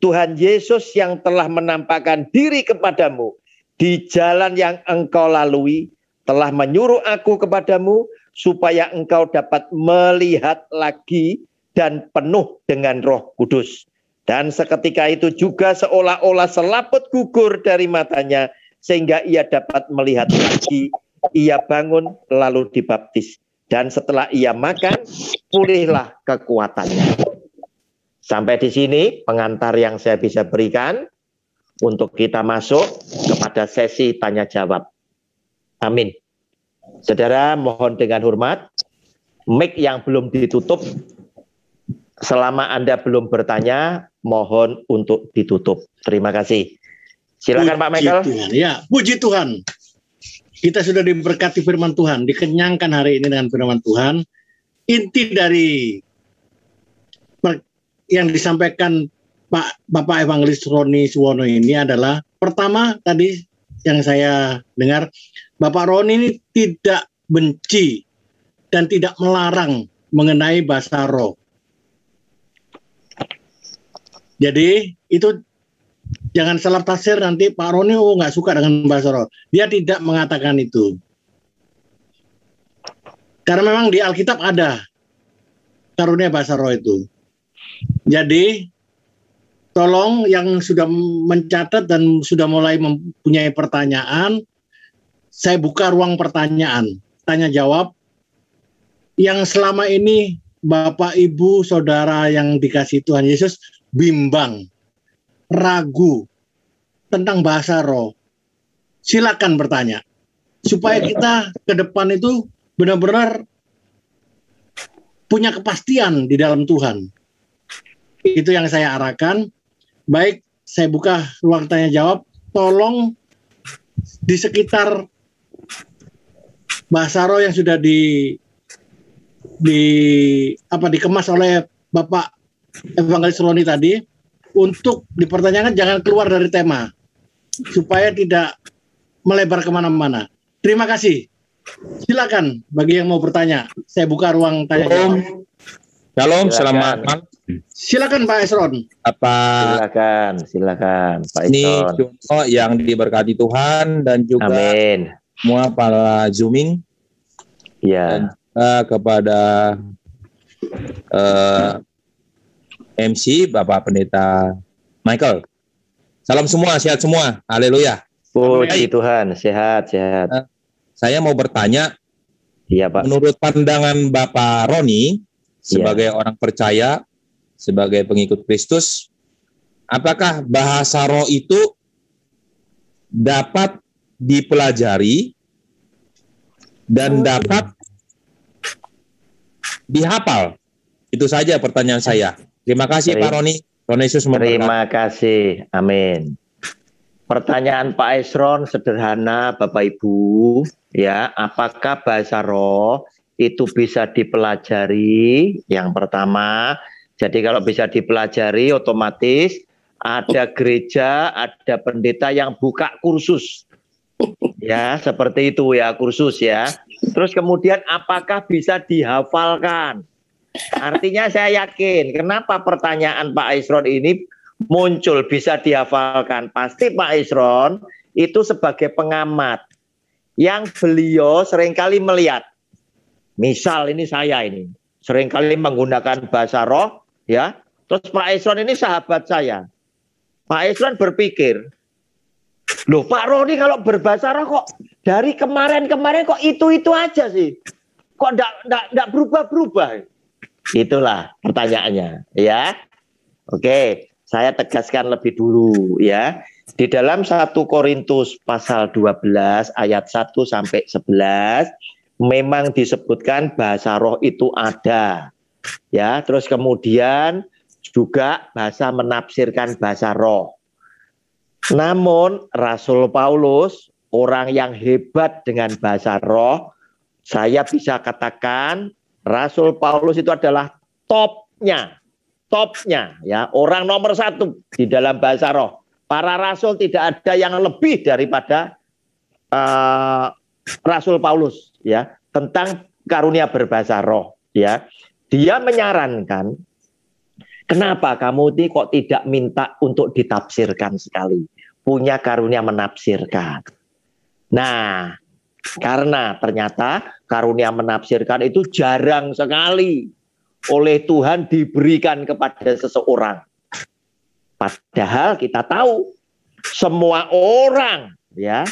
S1: Tuhan Yesus yang telah menampakkan diri kepadamu di jalan yang engkau lalui, telah menyuruh aku kepadamu supaya engkau dapat melihat lagi dan penuh dengan roh kudus. Dan seketika itu juga seolah-olah selaput gugur dari matanya sehingga ia dapat melihat lagi. Ia bangun lalu dibaptis. Dan setelah ia makan, pulihlah kekuatannya. Sampai di sini pengantar yang saya bisa berikan untuk kita masuk kepada sesi tanya jawab. Amin. Saudara, mohon dengan hormat, mic yang belum ditutup, selama Anda belum bertanya, mohon untuk ditutup. Terima kasih. Silakan Pak Michael. Tuhan. Ya, puji Tuhan.
S2: Kita sudah diberkati firman Tuhan, dikenyangkan hari ini dengan firman Tuhan. Inti dari yang disampaikan Pak Bapak Evangelis Roni Suwono ini adalah pertama tadi yang saya dengar Bapak Roni ini tidak benci dan tidak melarang mengenai bahasa roh. Jadi itu Jangan salah tafsir nanti Pak Roni oh nggak suka dengan Mbak Soro. Dia tidak mengatakan itu. Karena memang di Alkitab ada karunia bahasa roh itu. Jadi tolong yang sudah mencatat dan sudah mulai mempunyai pertanyaan, saya buka ruang pertanyaan, tanya jawab. Yang selama ini Bapak, Ibu, Saudara yang dikasih Tuhan Yesus bimbang ragu tentang bahasa roh, silakan bertanya. Supaya kita ke depan itu benar-benar punya kepastian di dalam Tuhan. Itu yang saya arahkan. Baik, saya buka ruang tanya jawab. Tolong di sekitar bahasa roh yang sudah di di apa dikemas oleh Bapak Evangelis Roni tadi untuk dipertanyakan jangan keluar dari tema supaya tidak melebar kemana-mana. Terima kasih. Silakan bagi yang mau bertanya. Saya buka ruang tanya jawab.
S1: Shalom, selamat malam.
S3: Silakan Pak Esron. Apa? Silakan, silakan Pak Esron. Ini Juno yang diberkati Tuhan dan juga Amin. semua para zooming. Iya. Dan eh, kepada uh, MC Bapak Pendeta Michael. Salam semua, sehat semua. Haleluya. Puji Tuhan, sehat, sehat. Eh, saya mau bertanya, iya Pak. Menurut pandangan Bapak Roni iya. sebagai ya. orang percaya, sebagai pengikut Kristus, apakah bahasa roh itu dapat dipelajari dan oh. dapat
S1: dihafal? Itu saja pertanyaan saya. Terima kasih Pak Roni. Roni Terima kasih. Amin. Pertanyaan Pak Esron sederhana Bapak Ibu ya, apakah bahasa roh itu bisa dipelajari? Yang pertama, jadi kalau bisa dipelajari otomatis ada gereja, ada pendeta yang buka kursus. Ya, seperti itu ya kursus ya. Terus kemudian apakah bisa dihafalkan? Artinya saya yakin kenapa pertanyaan Pak Isron ini muncul bisa dihafalkan. Pasti Pak Isron itu sebagai pengamat yang beliau seringkali melihat. Misal ini saya ini seringkali menggunakan bahasa roh ya. Terus Pak Isron ini sahabat saya. Pak Isron berpikir, loh Pak Roni kalau berbahasa roh kok dari kemarin-kemarin kok itu-itu aja sih. Kok enggak berubah-berubah. Itulah pertanyaannya, ya. Oke, saya tegaskan lebih dulu ya. Di dalam 1 Korintus pasal 12 ayat 1 sampai 11 memang disebutkan bahasa roh itu ada. Ya, terus kemudian juga bahasa menafsirkan bahasa roh. Namun Rasul Paulus orang yang hebat dengan bahasa roh, saya bisa katakan Rasul Paulus itu adalah topnya, topnya ya orang nomor satu di dalam bahasa roh. Para rasul tidak ada yang lebih daripada uh, Rasul Paulus ya tentang karunia berbahasa roh ya. Dia menyarankan kenapa kamu ini kok tidak minta untuk ditafsirkan sekali, punya karunia menafsirkan. Nah, karena ternyata karunia menafsirkan itu jarang sekali oleh Tuhan diberikan kepada seseorang. Padahal kita tahu semua orang ya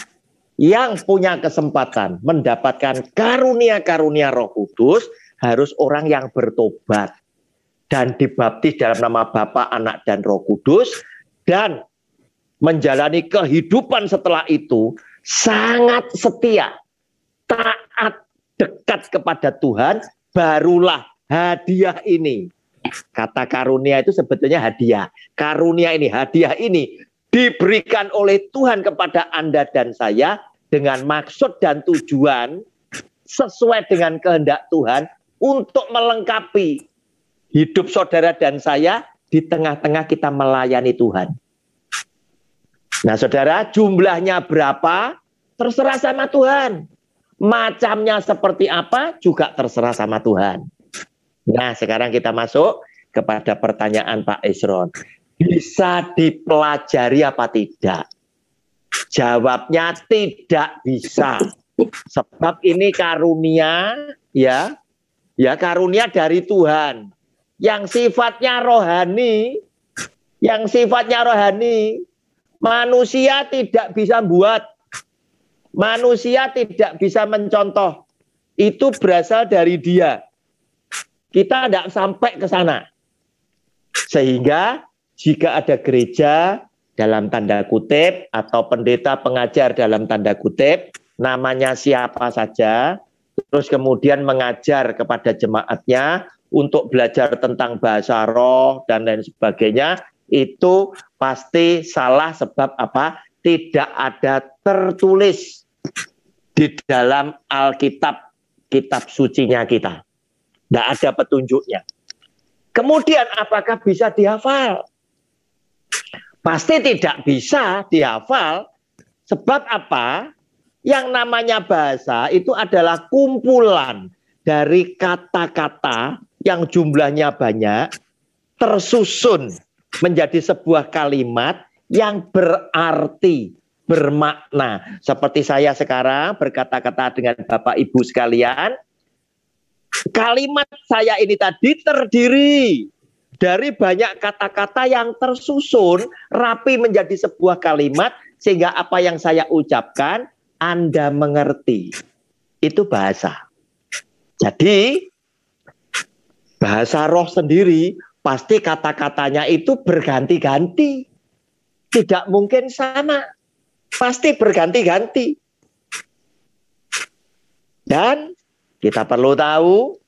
S1: yang punya kesempatan mendapatkan karunia-karunia Roh Kudus harus orang yang bertobat dan dibaptis dalam nama Bapa, Anak dan Roh Kudus dan menjalani kehidupan setelah itu sangat setia taat dekat kepada Tuhan, barulah hadiah ini. Kata karunia itu sebetulnya hadiah. Karunia ini, hadiah ini diberikan oleh Tuhan kepada Anda dan saya dengan maksud dan tujuan sesuai dengan kehendak Tuhan untuk melengkapi hidup saudara dan saya di tengah-tengah kita melayani Tuhan. Nah, saudara, jumlahnya berapa? Terserah sama Tuhan. Macamnya seperti apa juga terserah sama Tuhan. Nah, sekarang kita masuk kepada pertanyaan Pak Isron. Bisa dipelajari apa tidak? Jawabnya tidak bisa. Sebab ini karunia ya. Ya, karunia dari Tuhan. Yang sifatnya rohani, yang sifatnya rohani, manusia tidak bisa buat Manusia tidak bisa mencontoh. Itu berasal dari dia. Kita tidak sampai ke sana. Sehingga jika ada gereja dalam tanda kutip atau pendeta pengajar dalam tanda kutip, namanya siapa saja, terus kemudian mengajar kepada jemaatnya untuk belajar tentang bahasa roh dan lain sebagainya, itu pasti salah sebab apa? Tidak ada tertulis di dalam Alkitab, kitab sucinya kita. Tidak ada petunjuknya. Kemudian apakah bisa dihafal? Pasti tidak bisa dihafal. Sebab apa? Yang namanya bahasa itu adalah kumpulan dari kata-kata yang jumlahnya banyak tersusun menjadi sebuah kalimat yang berarti bermakna. Seperti saya sekarang berkata-kata dengan Bapak Ibu sekalian, kalimat saya ini tadi terdiri dari banyak kata-kata yang tersusun rapi menjadi sebuah kalimat sehingga apa yang saya ucapkan Anda mengerti. Itu bahasa. Jadi bahasa roh sendiri pasti kata-katanya itu berganti-ganti. Tidak mungkin sama pasti berganti-ganti. Dan kita perlu tahu,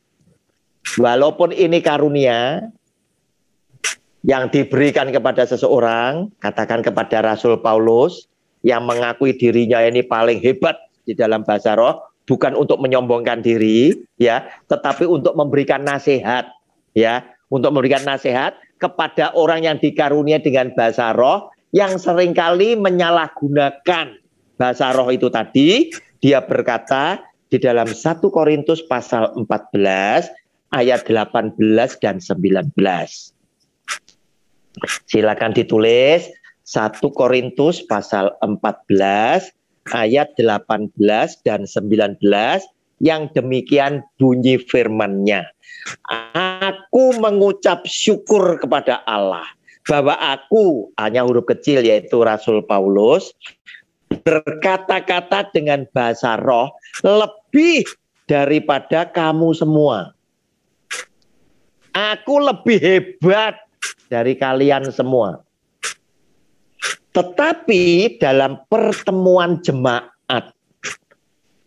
S1: walaupun ini karunia yang diberikan kepada seseorang, katakan kepada Rasul Paulus, yang mengakui dirinya ini paling hebat di dalam bahasa roh, bukan untuk menyombongkan diri, ya, tetapi untuk memberikan nasihat, ya, untuk memberikan nasihat kepada orang yang dikarunia dengan bahasa roh yang seringkali menyalahgunakan bahasa roh itu tadi, dia berkata di dalam 1 Korintus pasal 14 ayat 18 dan 19. Silakan ditulis 1 Korintus pasal 14 ayat 18 dan 19 yang demikian bunyi firmannya. Aku mengucap syukur kepada Allah bahwa aku hanya huruf kecil yaitu Rasul Paulus berkata-kata dengan bahasa roh lebih daripada kamu semua. Aku lebih hebat dari kalian semua. Tetapi dalam pertemuan jemaat,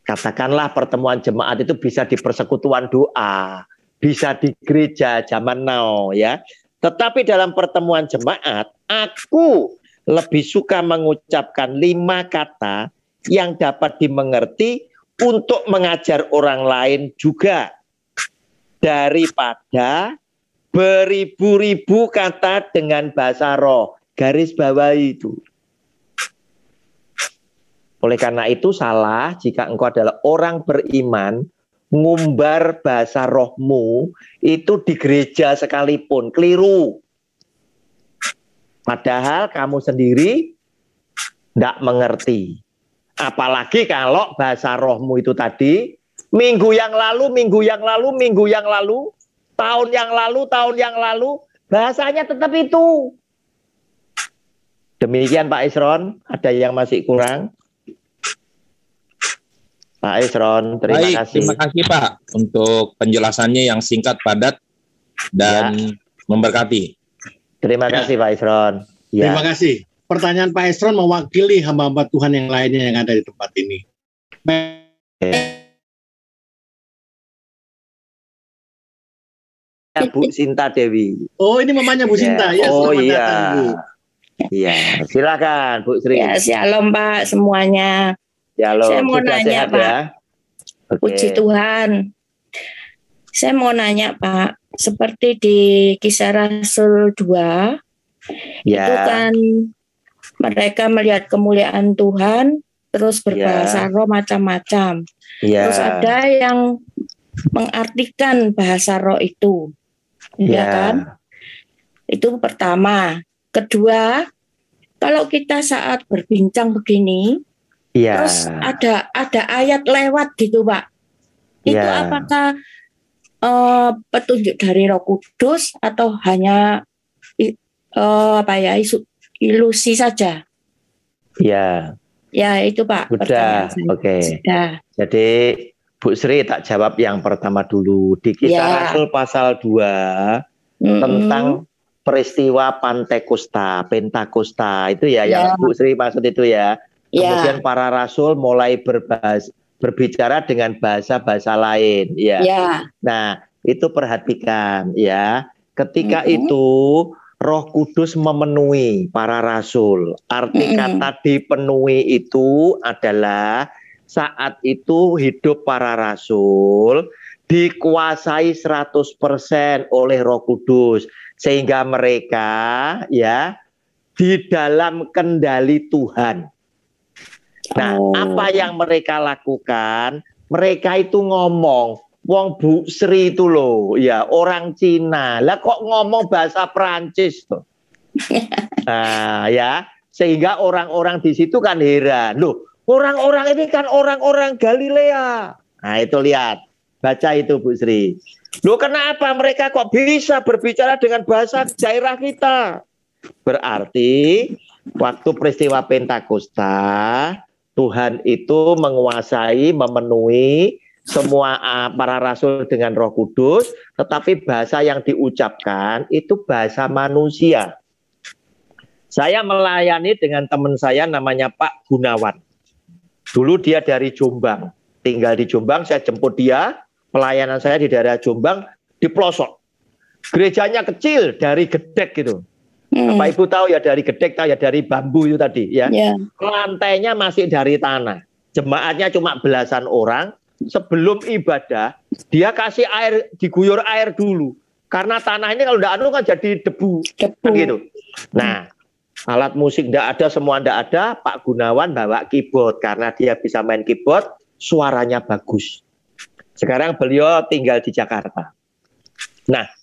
S1: katakanlah pertemuan jemaat itu bisa di persekutuan doa, bisa di gereja zaman now ya, tetapi dalam pertemuan jemaat, aku lebih suka mengucapkan lima kata yang dapat dimengerti untuk mengajar orang lain juga daripada beribu-ribu kata dengan bahasa roh garis bawah itu. Oleh karena itu salah jika engkau adalah orang beriman ngumbar bahasa rohmu itu di gereja sekalipun keliru. Padahal kamu sendiri tidak mengerti. Apalagi kalau bahasa rohmu itu tadi minggu yang lalu, minggu yang lalu, minggu yang lalu, tahun yang lalu, tahun yang lalu, bahasanya tetap itu. Demikian Pak Isron, ada yang masih kurang? Pak Isron, terima Baik, kasih. Terima kasih Pak untuk penjelasannya yang singkat, padat, dan ya. memberkati. Terima ya. kasih Pak Isron. Ya. Terima
S4: kasih. Pertanyaan Pak Isron mewakili hamba-hamba Tuhan yang lainnya yang ada di tempat ini.
S1: Ya, Bu Sinta Dewi.
S5: Oh, ini mamanya Bu ya. Sinta. Ya, oh iya. Datang, Bu. Iya, silakan Bu Sri. Ya, shalom Pak semuanya.
S1: Ya, lo, saya mau nanya sehat, Pak. Ya?
S5: Okay. Puji Tuhan. Saya mau nanya Pak, seperti di kisah Rasul 2, ya. itu kan mereka melihat kemuliaan Tuhan, terus ya. berbahasa ya. roh macam-macam.
S6: Ya. Terus ada
S5: yang mengartikan bahasa roh itu, ya, ya kan? Itu pertama. Kedua, kalau kita saat berbincang begini,
S1: yeah. terus ada
S5: ada ayat lewat gitu pak itu yeah. apakah uh, petunjuk dari Roh Kudus atau hanya uh, apa ya isu, ilusi saja ya ya itu pak
S1: sudah oke okay. Sudah. jadi Bu Sri tak jawab yang pertama dulu di kisah ya. Rasul pasal 2 mm tentang peristiwa Pantekosta, Pentakosta itu ya, ya yang Bu Sri maksud itu ya. Iya. Kemudian para rasul mulai berbahas, berbicara dengan bahasa-bahasa lain, ya. Yeah. Nah, itu perhatikan ya. Ketika mm -hmm. itu Roh Kudus memenuhi para rasul. Arti mm-hmm. kata dipenuhi itu adalah saat itu hidup para rasul dikuasai 100% oleh Roh Kudus sehingga mereka ya di dalam kendali Tuhan. Nah, oh. apa yang mereka lakukan? Mereka itu ngomong, wong Bu Sri itu loh, ya orang Cina. Lah kok ngomong bahasa Prancis tuh? nah, ya, sehingga orang-orang di situ kan heran. Loh, orang-orang ini kan orang-orang Galilea. Nah, itu lihat. Baca itu Bu Sri. Loh, kenapa mereka kok bisa berbicara dengan bahasa daerah kita? Berarti waktu peristiwa Pentakosta Tuhan itu menguasai, memenuhi semua para rasul dengan Roh Kudus, tetapi bahasa yang diucapkan itu bahasa manusia. Saya melayani dengan teman saya namanya Pak Gunawan. Dulu dia dari Jombang, tinggal di Jombang, saya jemput dia, pelayanan saya di daerah Jombang di pelosok. Gerejanya kecil dari gedek gitu Hmm. Bapak Ibu tahu ya dari gedek tahu ya dari bambu itu tadi ya. Yeah. Lantainya masih dari tanah. Jemaatnya cuma belasan orang. Sebelum ibadah dia kasih air diguyur air dulu. Karena tanah ini kalau tidak anu kan jadi debu. Debu. Kan gitu. Nah, alat musik tidak ada semua tidak ada. Pak Gunawan bawa keyboard karena dia bisa main keyboard, suaranya bagus. Sekarang beliau tinggal di Jakarta. Nah,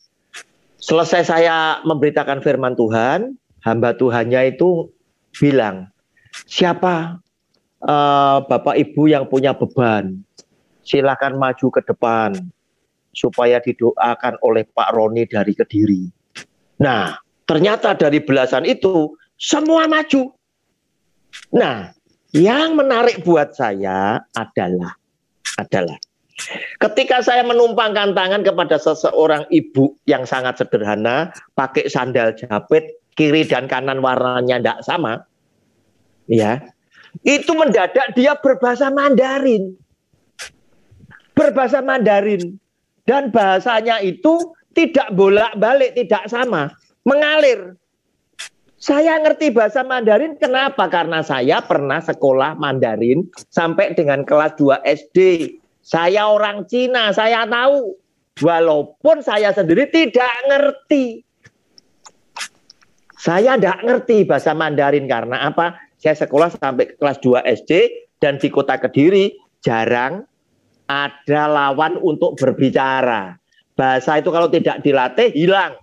S1: selesai saya memberitakan firman Tuhan, hamba Tuhannya itu bilang, siapa uh, Bapak Ibu yang punya beban? Silakan maju ke depan supaya didoakan oleh Pak Roni dari Kediri. Nah, ternyata dari belasan itu semua maju. Nah, yang menarik buat saya adalah adalah Ketika saya menumpangkan tangan kepada seseorang ibu yang sangat sederhana, pakai sandal jepit, kiri dan kanan warnanya tidak sama, ya, itu mendadak dia berbahasa Mandarin, berbahasa Mandarin, dan bahasanya itu tidak bolak-balik, tidak sama, mengalir. Saya ngerti bahasa Mandarin kenapa? Karena saya pernah sekolah Mandarin sampai dengan kelas 2 SD saya orang Cina, saya tahu. Walaupun saya sendiri tidak ngerti. Saya tidak ngerti bahasa Mandarin karena apa? Saya sekolah sampai kelas 2 SD dan di kota Kediri jarang ada lawan untuk berbicara. Bahasa itu kalau tidak dilatih hilang.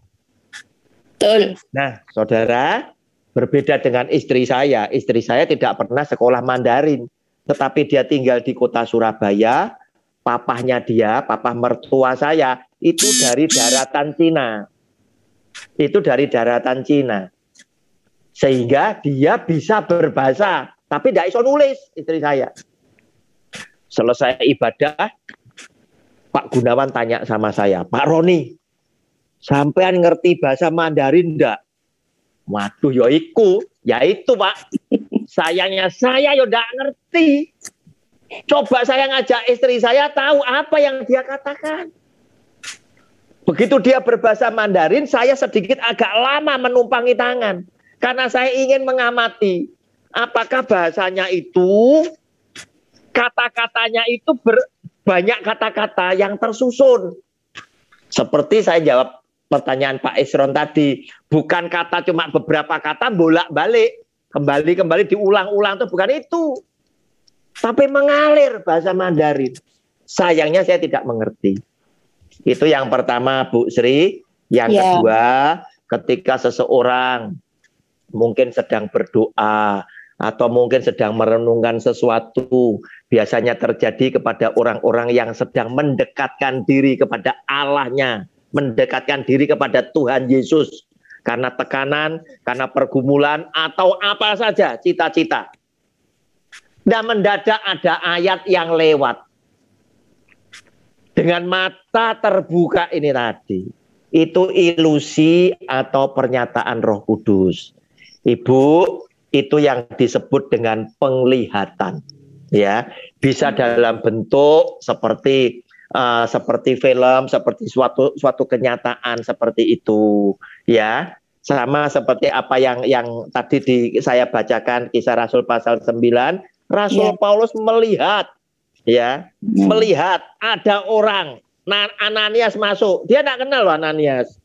S1: Betul. Nah, saudara, berbeda dengan istri saya. Istri saya tidak pernah sekolah Mandarin, tetapi dia tinggal di kota Surabaya papahnya dia, papah mertua saya itu dari daratan Cina. Itu dari daratan Cina. Sehingga dia bisa berbahasa, tapi tidak iso nulis istri saya. Selesai ibadah, Pak Gunawan tanya sama saya, Pak Roni, sampean ngerti bahasa Mandarin enggak? Waduh, yoiku, ya yaitu Pak. Sayangnya saya yo ya ndak ngerti. Coba saya ngajak istri saya tahu apa yang dia katakan. Begitu dia berbahasa Mandarin, saya sedikit agak lama menumpangi tangan. Karena saya ingin mengamati apakah bahasanya itu, kata-katanya itu ber, banyak kata-kata yang tersusun. Seperti saya jawab pertanyaan Pak Isron tadi, bukan kata cuma beberapa kata bolak-balik, kembali-kembali diulang-ulang itu bukan itu tapi mengalir bahasa Mandarin. Sayangnya saya tidak mengerti. Itu yang pertama Bu Sri. Yang yeah. kedua, ketika seseorang mungkin sedang berdoa atau mungkin sedang merenungkan sesuatu, biasanya terjadi kepada orang-orang yang sedang mendekatkan diri kepada Allahnya, mendekatkan diri kepada Tuhan Yesus karena tekanan, karena pergumulan atau apa saja cita-cita. Dan mendadak ada ayat yang lewat. Dengan mata terbuka ini tadi. Itu ilusi atau pernyataan roh kudus. Ibu, itu yang disebut dengan penglihatan. Ya, bisa dalam bentuk seperti uh, seperti film, seperti suatu suatu kenyataan seperti itu, ya. Sama seperti apa yang yang tadi di, saya bacakan kisah Rasul pasal 9 Rasul yeah. Paulus melihat ya, hmm. melihat ada orang nah, Ananias masuk. Dia tidak kenal loh Ananias.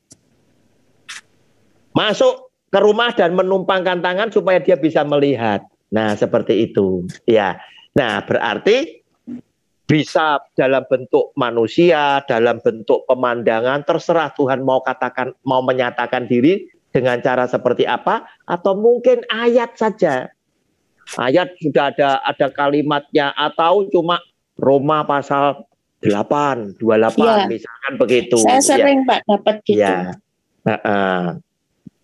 S1: Masuk ke rumah dan menumpangkan tangan supaya dia bisa melihat. Nah, seperti itu. Ya. Nah, berarti bisa dalam bentuk manusia, dalam bentuk pemandangan, terserah Tuhan mau katakan, mau menyatakan diri dengan cara seperti apa, atau mungkin ayat saja ayat sudah ada ada kalimatnya atau cuma Roma pasal 8, 28 ya. misalkan begitu. Saya iya. sering
S5: ya. Pak dapat gitu. Ya.
S1: Nah,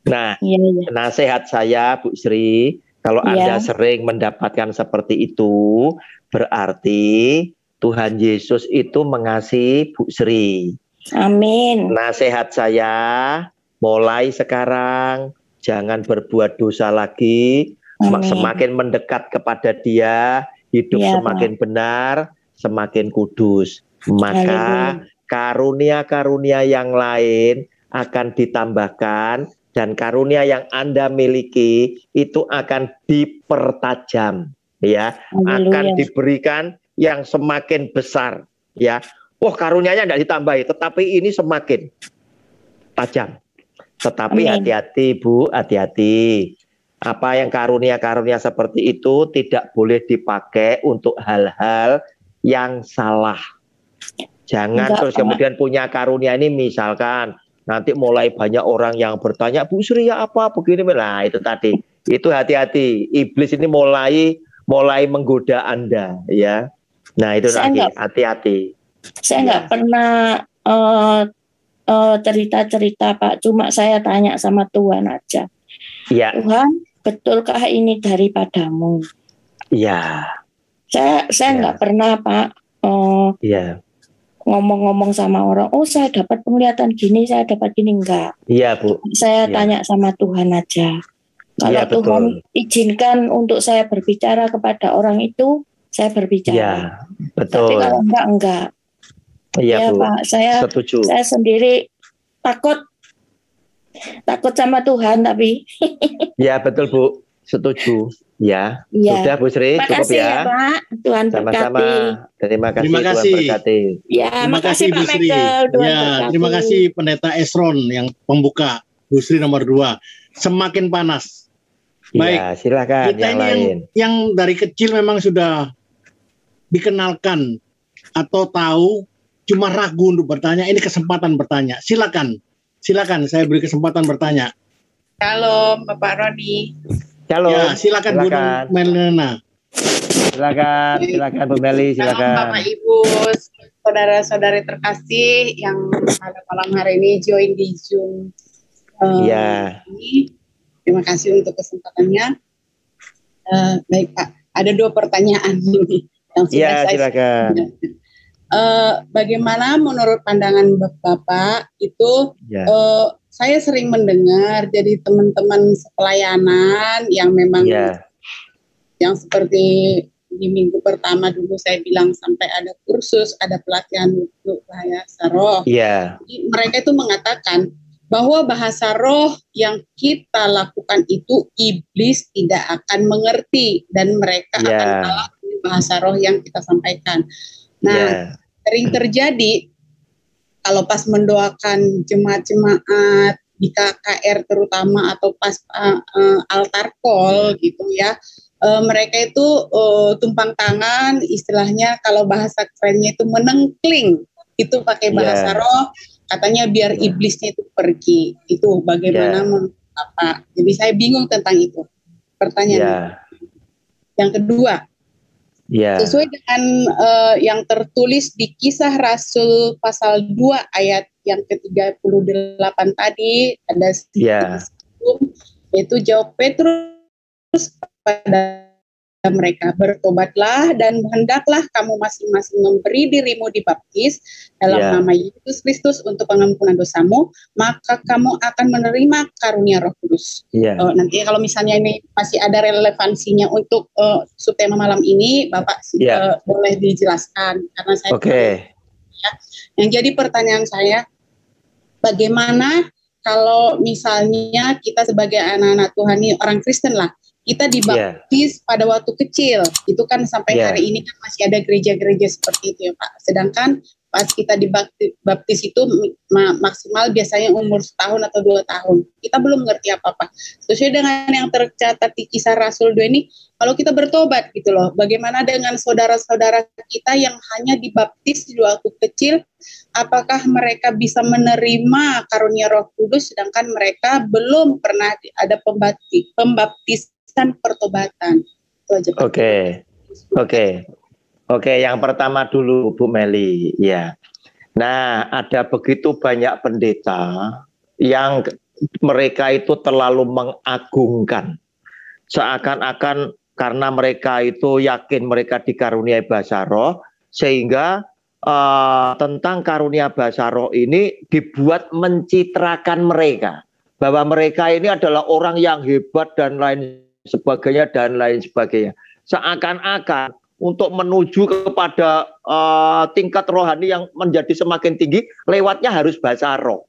S1: nah ya, ya. nasihat saya Bu Sri, kalau ya. Anda sering mendapatkan seperti itu, berarti Tuhan Yesus itu mengasihi Bu Sri. Amin. Nasihat saya, mulai sekarang jangan berbuat dosa lagi Amin. Semakin mendekat kepada Dia, hidup ya, semakin Pak. benar, semakin kudus. Maka karunia-karunia yang lain akan ditambahkan dan karunia yang Anda miliki itu akan dipertajam ya, Amin. akan diberikan yang semakin besar ya. Oh, karunianya tidak ditambahi, tetapi ini semakin tajam. Tetapi hati-hati Bu, hati-hati apa yang karunia-karunia seperti itu tidak boleh dipakai untuk hal-hal yang salah. Jangan Enggak, terus kemudian punya karunia ini misalkan nanti mulai banyak orang yang bertanya Bu Sri ya apa begini lah itu tadi itu hati-hati iblis ini mulai mulai menggoda anda ya nah itu saya tadi hati-hati
S5: saya enggak ya. pernah uh, cerita-cerita Pak cuma saya tanya sama Tuhan aja ya. Tuhan betulkah ini daripadamu? Iya. Saya saya iya. nggak pernah pak. Eh, iya. Uh, Ngomong-ngomong sama orang, oh saya dapat penglihatan gini, saya dapat gini enggak. Iya bu. Saya ya. tanya sama Tuhan aja.
S1: Kalau ya, betul. Tuhan
S5: izinkan untuk saya berbicara kepada orang itu, saya berbicara. Iya,
S7: betul. Tapi kalau enggak enggak. Iya ya, bu. Pak, saya Saya
S5: sendiri takut Takut sama Tuhan tapi.
S1: ya betul Bu, setuju. Ya, ya. sudah Bu Sri Makasih cukup ya. ya Pak.
S5: Tuhan Sama-sama.
S1: Terima kasih, terima kasih. Tuhan berkati. Ya, terima kasih Bu Sri. ya, berkati. terima kasih Pendeta
S2: Esron yang pembuka Bu Sri nomor dua. Semakin panas.
S1: Iya, Baik, ya, silakan kita yang ini lain.
S2: yang dari kecil memang sudah dikenalkan atau tahu cuma ragu untuk bertanya ini kesempatan bertanya. Silakan Silakan, saya beri kesempatan bertanya.
S4: Halo, Bapak Roni.
S2: Halo. Ya, silakan, silakan. Bu Melena. Silakan, silakan Bu Meli, silakan. Halo, Bapak
S4: Ibu, saudara-saudari terkasih yang pada malam hari ini join di Zoom.
S1: Uh, ya.
S4: Ini. Terima kasih untuk kesempatannya. Uh, baik Pak, ada dua pertanyaan ini
S1: yang sudah ya, saya silakan
S4: uh, bagaimana menurut pandangan Bapak itu yeah. Ya. uh, saya sering mendengar jadi teman-teman pelayanan yang memang yeah. yang seperti di minggu pertama dulu saya bilang sampai ada kursus, ada pelatihan untuk bahasa roh. Yeah. Jadi mereka itu mengatakan bahwa bahasa roh yang kita lakukan itu iblis tidak akan mengerti dan mereka yeah. akan kalah bahasa roh yang kita sampaikan. Nah, yeah sering terjadi kalau pas mendoakan jemaat-jemaat di KKR terutama atau pas uh, uh, altar call iya. gitu ya uh, mereka itu uh, tumpang tangan istilahnya kalau bahasa kerennya itu menengkling itu pakai iya. bahasa yeah. roh katanya biar iya. iblisnya itu pergi itu bagaimana yeah. apa jadi saya bingung tentang itu pertanyaan yeah. yang kedua yeah. Sesuai dengan uh, yang tertulis di kisah Rasul pasal 2 ayat yang ke-38 tadi ada yeah. Iya. itu jawab Petrus pada mereka bertobatlah dan hendaklah kamu masing-masing memberi dirimu dibaptis dalam yeah. nama Yesus Kristus untuk pengampunan dosamu maka kamu akan menerima karunia Roh Kudus. Yeah. Ya. Uh, nanti kalau misalnya ini masih ada relevansinya untuk uh, eh, subtema malam ini Bapak yeah. Ya. uh, boleh dijelaskan karena saya okay. ya. Yang jadi pertanyaan saya bagaimana kalau misalnya kita sebagai anak-anak Tuhan ini orang Kristen lah kita dibaptis iya. yeah. pada waktu kecil itu kan sampai yeah. hari ini kan masih ada gereja-gereja seperti itu ya Pak sedangkan pas kita dibaptis itu maksimal biasanya umur setahun atau dua tahun kita belum ngerti apa-apa sesuai dengan yang tercatat di kisah Rasul 2 ini kalau kita bertobat gitu loh bagaimana dengan saudara-saudara kita yang hanya dibaptis di waktu kecil apakah mereka bisa menerima karunia roh kudus sedangkan mereka belum pernah ada pembaptis mendapatkan pertobatan.
S1: Oke. Oke. Oke, yang pertama dulu Bu Meli, ya. Nah, ada begitu banyak pendeta yang mereka itu terlalu mengagungkan seakan-akan karena mereka itu yakin mereka dikaruniai bahasa roh sehingga uh, tentang karunia bahasa roh ini dibuat mencitrakan mereka bahwa mereka ini adalah orang yang hebat dan lain sebagainya dan lain sebagainya. Seakan-akan untuk menuju kepada uh, tingkat rohani yang menjadi semakin tinggi lewatnya harus bahasa roh.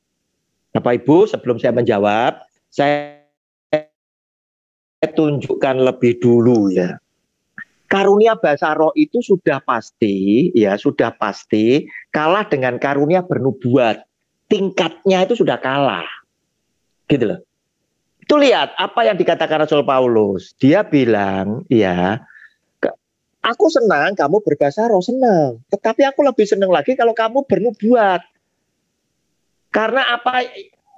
S1: Bapak Ibu, sebelum saya menjawab, saya tunjukkan lebih dulu ya. Karunia bahasa roh itu sudah pasti, ya sudah pasti kalah dengan karunia bernubuat. Tingkatnya itu sudah kalah. Gitu loh. Itu lihat apa yang dikatakan Rasul Paulus. Dia bilang, ya, aku senang kamu berbahasa roh senang, tetapi aku lebih senang lagi kalau kamu bernubuat. Karena apa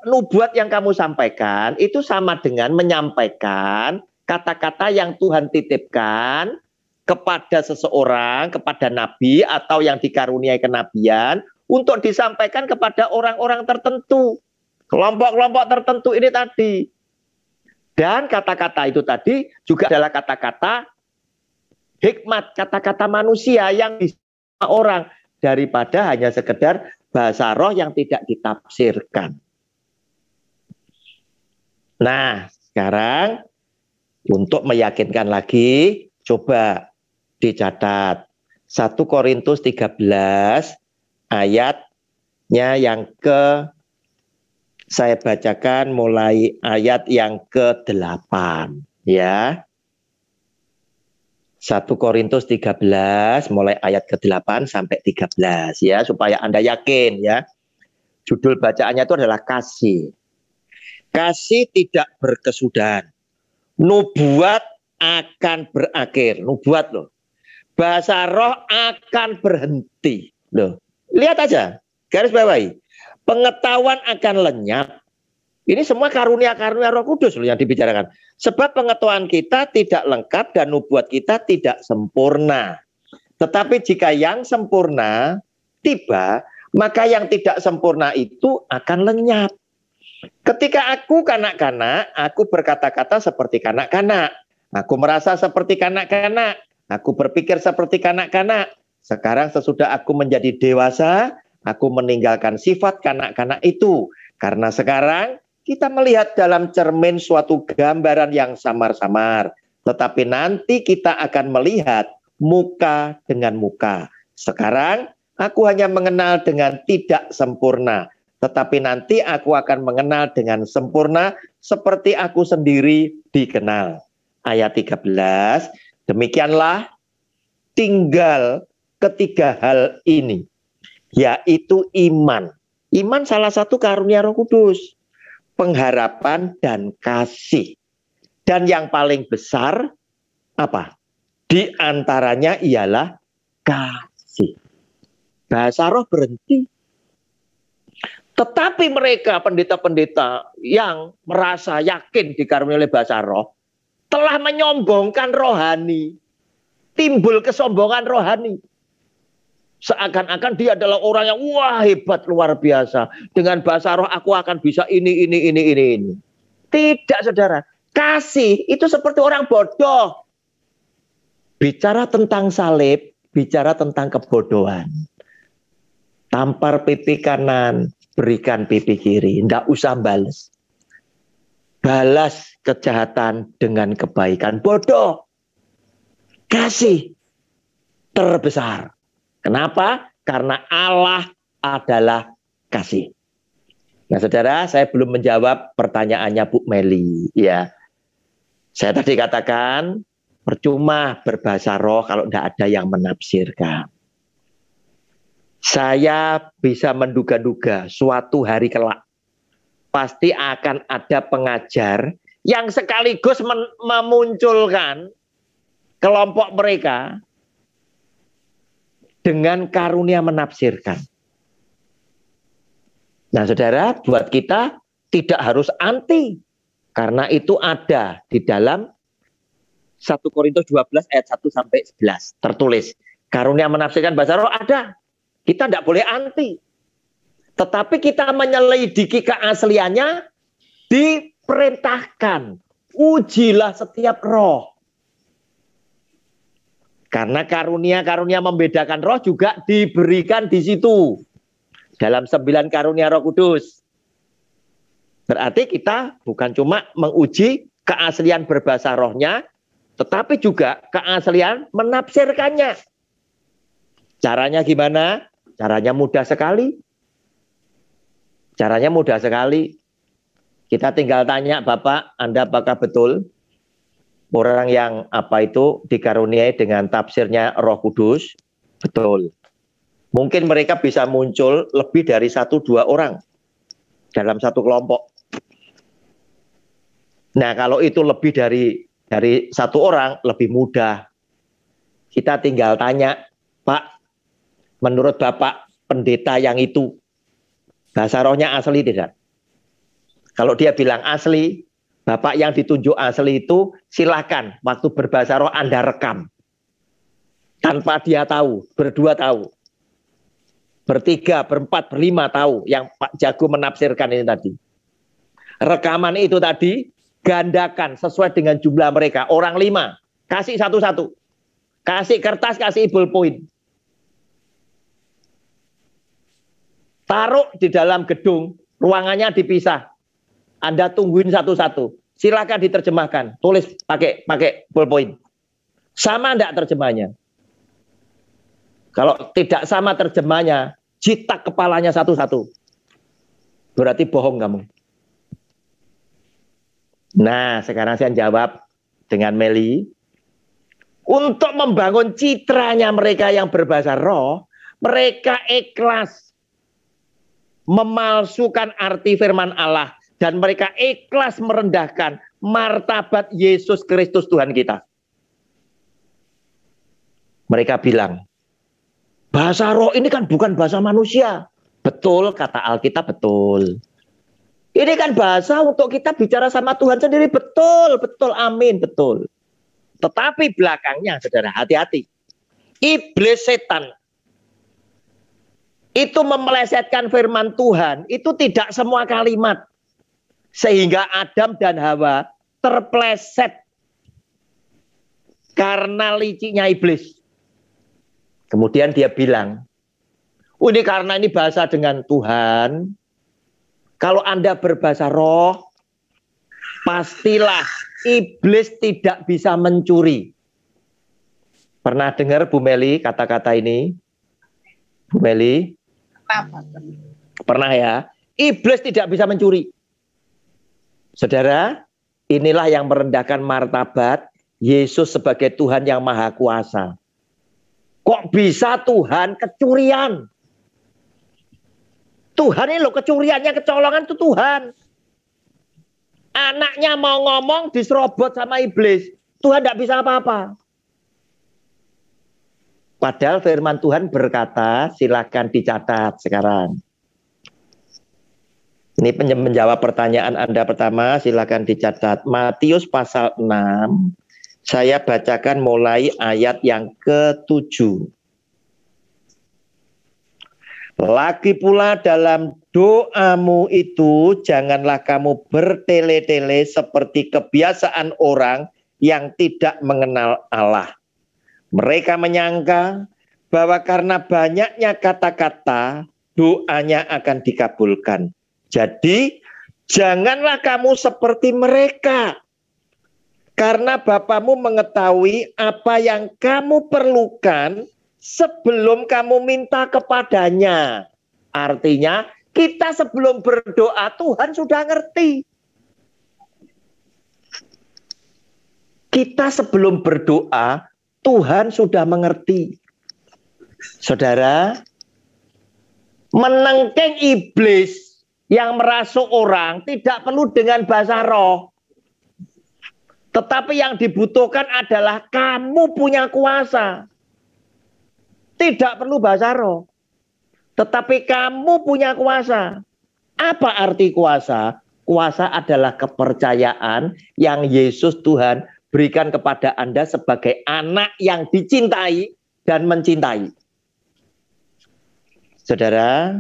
S1: nubuat yang kamu sampaikan itu sama dengan menyampaikan kata-kata yang Tuhan titipkan kepada seseorang, kepada nabi atau yang dikaruniai kenabian untuk disampaikan kepada orang-orang tertentu. Kelompok-kelompok tertentu ini tadi. Dan kata-kata itu tadi juga adalah kata-kata hikmat, kata-kata manusia yang disama orang daripada hanya sekedar bahasa roh yang tidak ditafsirkan. Nah, sekarang untuk meyakinkan lagi, coba dicatat. 1 Korintus 13 ayatnya yang ke saya bacakan mulai ayat yang ke-8 ya. 1 Korintus 13 mulai ayat ke-8 sampai 13 ya supaya Anda yakin ya. Judul bacaannya itu adalah kasih. Kasih tidak berkesudahan. Nubuat akan berakhir, nubuat loh. Bahasa roh akan berhenti loh. Lihat aja, garis bawahi. Pengetahuan akan lenyap. Ini semua karunia-karunia Roh Kudus loh yang dibicarakan. Sebab pengetahuan kita tidak lengkap dan nubuat kita tidak sempurna. Tetapi jika yang sempurna tiba, maka yang tidak sempurna itu akan lenyap. Ketika aku kanak-kanak, aku berkata-kata seperti kanak-kanak. Aku merasa seperti kanak-kanak. Aku berpikir seperti kanak-kanak. Sekarang sesudah aku menjadi dewasa, Aku meninggalkan sifat kanak-kanak itu karena sekarang kita melihat dalam cermin suatu gambaran yang samar-samar, tetapi nanti kita akan melihat muka dengan muka. Sekarang aku hanya mengenal dengan tidak sempurna, tetapi nanti aku akan mengenal dengan sempurna seperti aku sendiri dikenal. Ayat 13, demikianlah tinggal ketiga hal ini yaitu iman. Iman salah satu karunia Roh Kudus, pengharapan dan kasih. Dan yang paling besar apa? Di antaranya ialah kasih. Bahasa roh berhenti. Tetapi mereka pendeta-pendeta yang merasa yakin dikaruniai oleh bahasa roh telah menyombongkan rohani. Timbul kesombongan rohani Seakan-akan dia adalah orang yang wah hebat luar biasa. Dengan bahasa roh aku akan bisa ini, ini, ini, ini, ini. Tidak saudara. Kasih itu seperti orang bodoh. Bicara tentang salib, bicara tentang kebodohan. Tampar pipi kanan, berikan pipi kiri. Tidak usah balas. Balas kejahatan dengan kebaikan. Bodoh. Kasih terbesar. Kenapa? Karena Allah adalah kasih. Nah, saudara, saya belum menjawab pertanyaannya Bu Meli. Ya, saya tadi katakan percuma berbahasa roh kalau tidak ada yang menafsirkan. Saya bisa menduga-duga suatu hari kelak pasti akan ada pengajar yang sekaligus memunculkan kelompok mereka dengan karunia menafsirkan. Nah, saudara, buat kita tidak harus anti karena itu ada di dalam 1 Korintus 12 ayat 1 sampai 11 tertulis karunia menafsirkan bahasa roh ada. Kita tidak boleh anti. Tetapi kita menyelidiki keasliannya diperintahkan. Ujilah setiap roh. Karena karunia-karunia membedakan roh juga diberikan di situ. Dalam sembilan karunia roh kudus. Berarti kita bukan cuma menguji keaslian berbahasa rohnya, tetapi juga keaslian menafsirkannya. Caranya gimana? Caranya mudah sekali. Caranya mudah sekali. Kita tinggal tanya Bapak, Anda apakah betul orang yang apa itu dikaruniai dengan tafsirnya Roh Kudus, betul. Mungkin mereka bisa muncul lebih dari satu dua orang dalam satu kelompok. Nah, kalau itu lebih dari dari satu orang lebih mudah. Kita tinggal tanya, Pak, menurut Bapak pendeta yang itu bahasa rohnya asli tidak? Kalau dia bilang asli, Bapak yang ditunjuk asli itu silakan waktu berbahasa roh Anda rekam. Tanpa dia tahu, berdua tahu. Bertiga, berempat, berlima tahu yang Pak Jago menafsirkan ini tadi. Rekaman itu tadi gandakan sesuai dengan jumlah mereka. Orang lima, kasih satu-satu. Kasih kertas, kasih point Taruh di dalam gedung, ruangannya dipisah anda tungguin satu-satu. Silakan diterjemahkan. Tulis pakai pakai ballpoint. Sama enggak terjemahnya? Kalau tidak sama terjemahnya, citak kepalanya satu-satu. Berarti bohong kamu. Nah, sekarang saya jawab dengan Meli. Untuk membangun citranya mereka yang berbahasa roh, mereka ikhlas memalsukan arti firman Allah dan mereka ikhlas merendahkan martabat Yesus Kristus Tuhan kita. Mereka bilang, bahasa roh ini kan bukan bahasa manusia. Betul, kata Alkitab betul. Ini kan bahasa untuk kita bicara sama Tuhan sendiri. Betul, betul, amin, betul. Tetapi belakangnya, saudara, hati-hati. Iblis setan itu memelesetkan firman Tuhan. Itu tidak semua kalimat sehingga Adam dan Hawa terpleset karena liciknya iblis. Kemudian dia bilang, ini karena ini bahasa dengan Tuhan, kalau Anda berbahasa roh, pastilah iblis tidak bisa mencuri. Pernah dengar Bu Meli kata-kata ini? Bu Meli? Pernah ya? Iblis tidak bisa mencuri. Saudara, inilah yang merendahkan martabat Yesus sebagai Tuhan yang maha kuasa. Kok bisa Tuhan kecurian? Tuhan ini loh kecuriannya, kecolongan itu Tuhan. Anaknya mau ngomong diserobot sama iblis. Tuhan
S7: tidak bisa apa-apa.
S1: Padahal firman Tuhan berkata, silakan dicatat sekarang. Ini menjawab pertanyaan Anda pertama, silakan dicatat. Matius pasal 6, saya bacakan mulai ayat yang ke-7. Lagi pula dalam doamu itu janganlah kamu bertele-tele seperti kebiasaan orang yang tidak mengenal Allah. Mereka menyangka bahwa karena banyaknya kata-kata doanya akan dikabulkan. Jadi janganlah kamu seperti mereka. Karena Bapamu mengetahui apa yang kamu perlukan sebelum kamu minta kepadanya. Artinya kita sebelum berdoa Tuhan sudah ngerti. Kita sebelum berdoa Tuhan sudah mengerti. Saudara, menengking iblis yang merasuk orang tidak perlu dengan bahasa roh. Tetapi yang dibutuhkan adalah kamu punya kuasa. Tidak perlu bahasa roh. Tetapi kamu punya kuasa. Apa arti kuasa? Kuasa adalah kepercayaan yang Yesus Tuhan berikan kepada Anda sebagai anak yang dicintai dan mencintai. Saudara,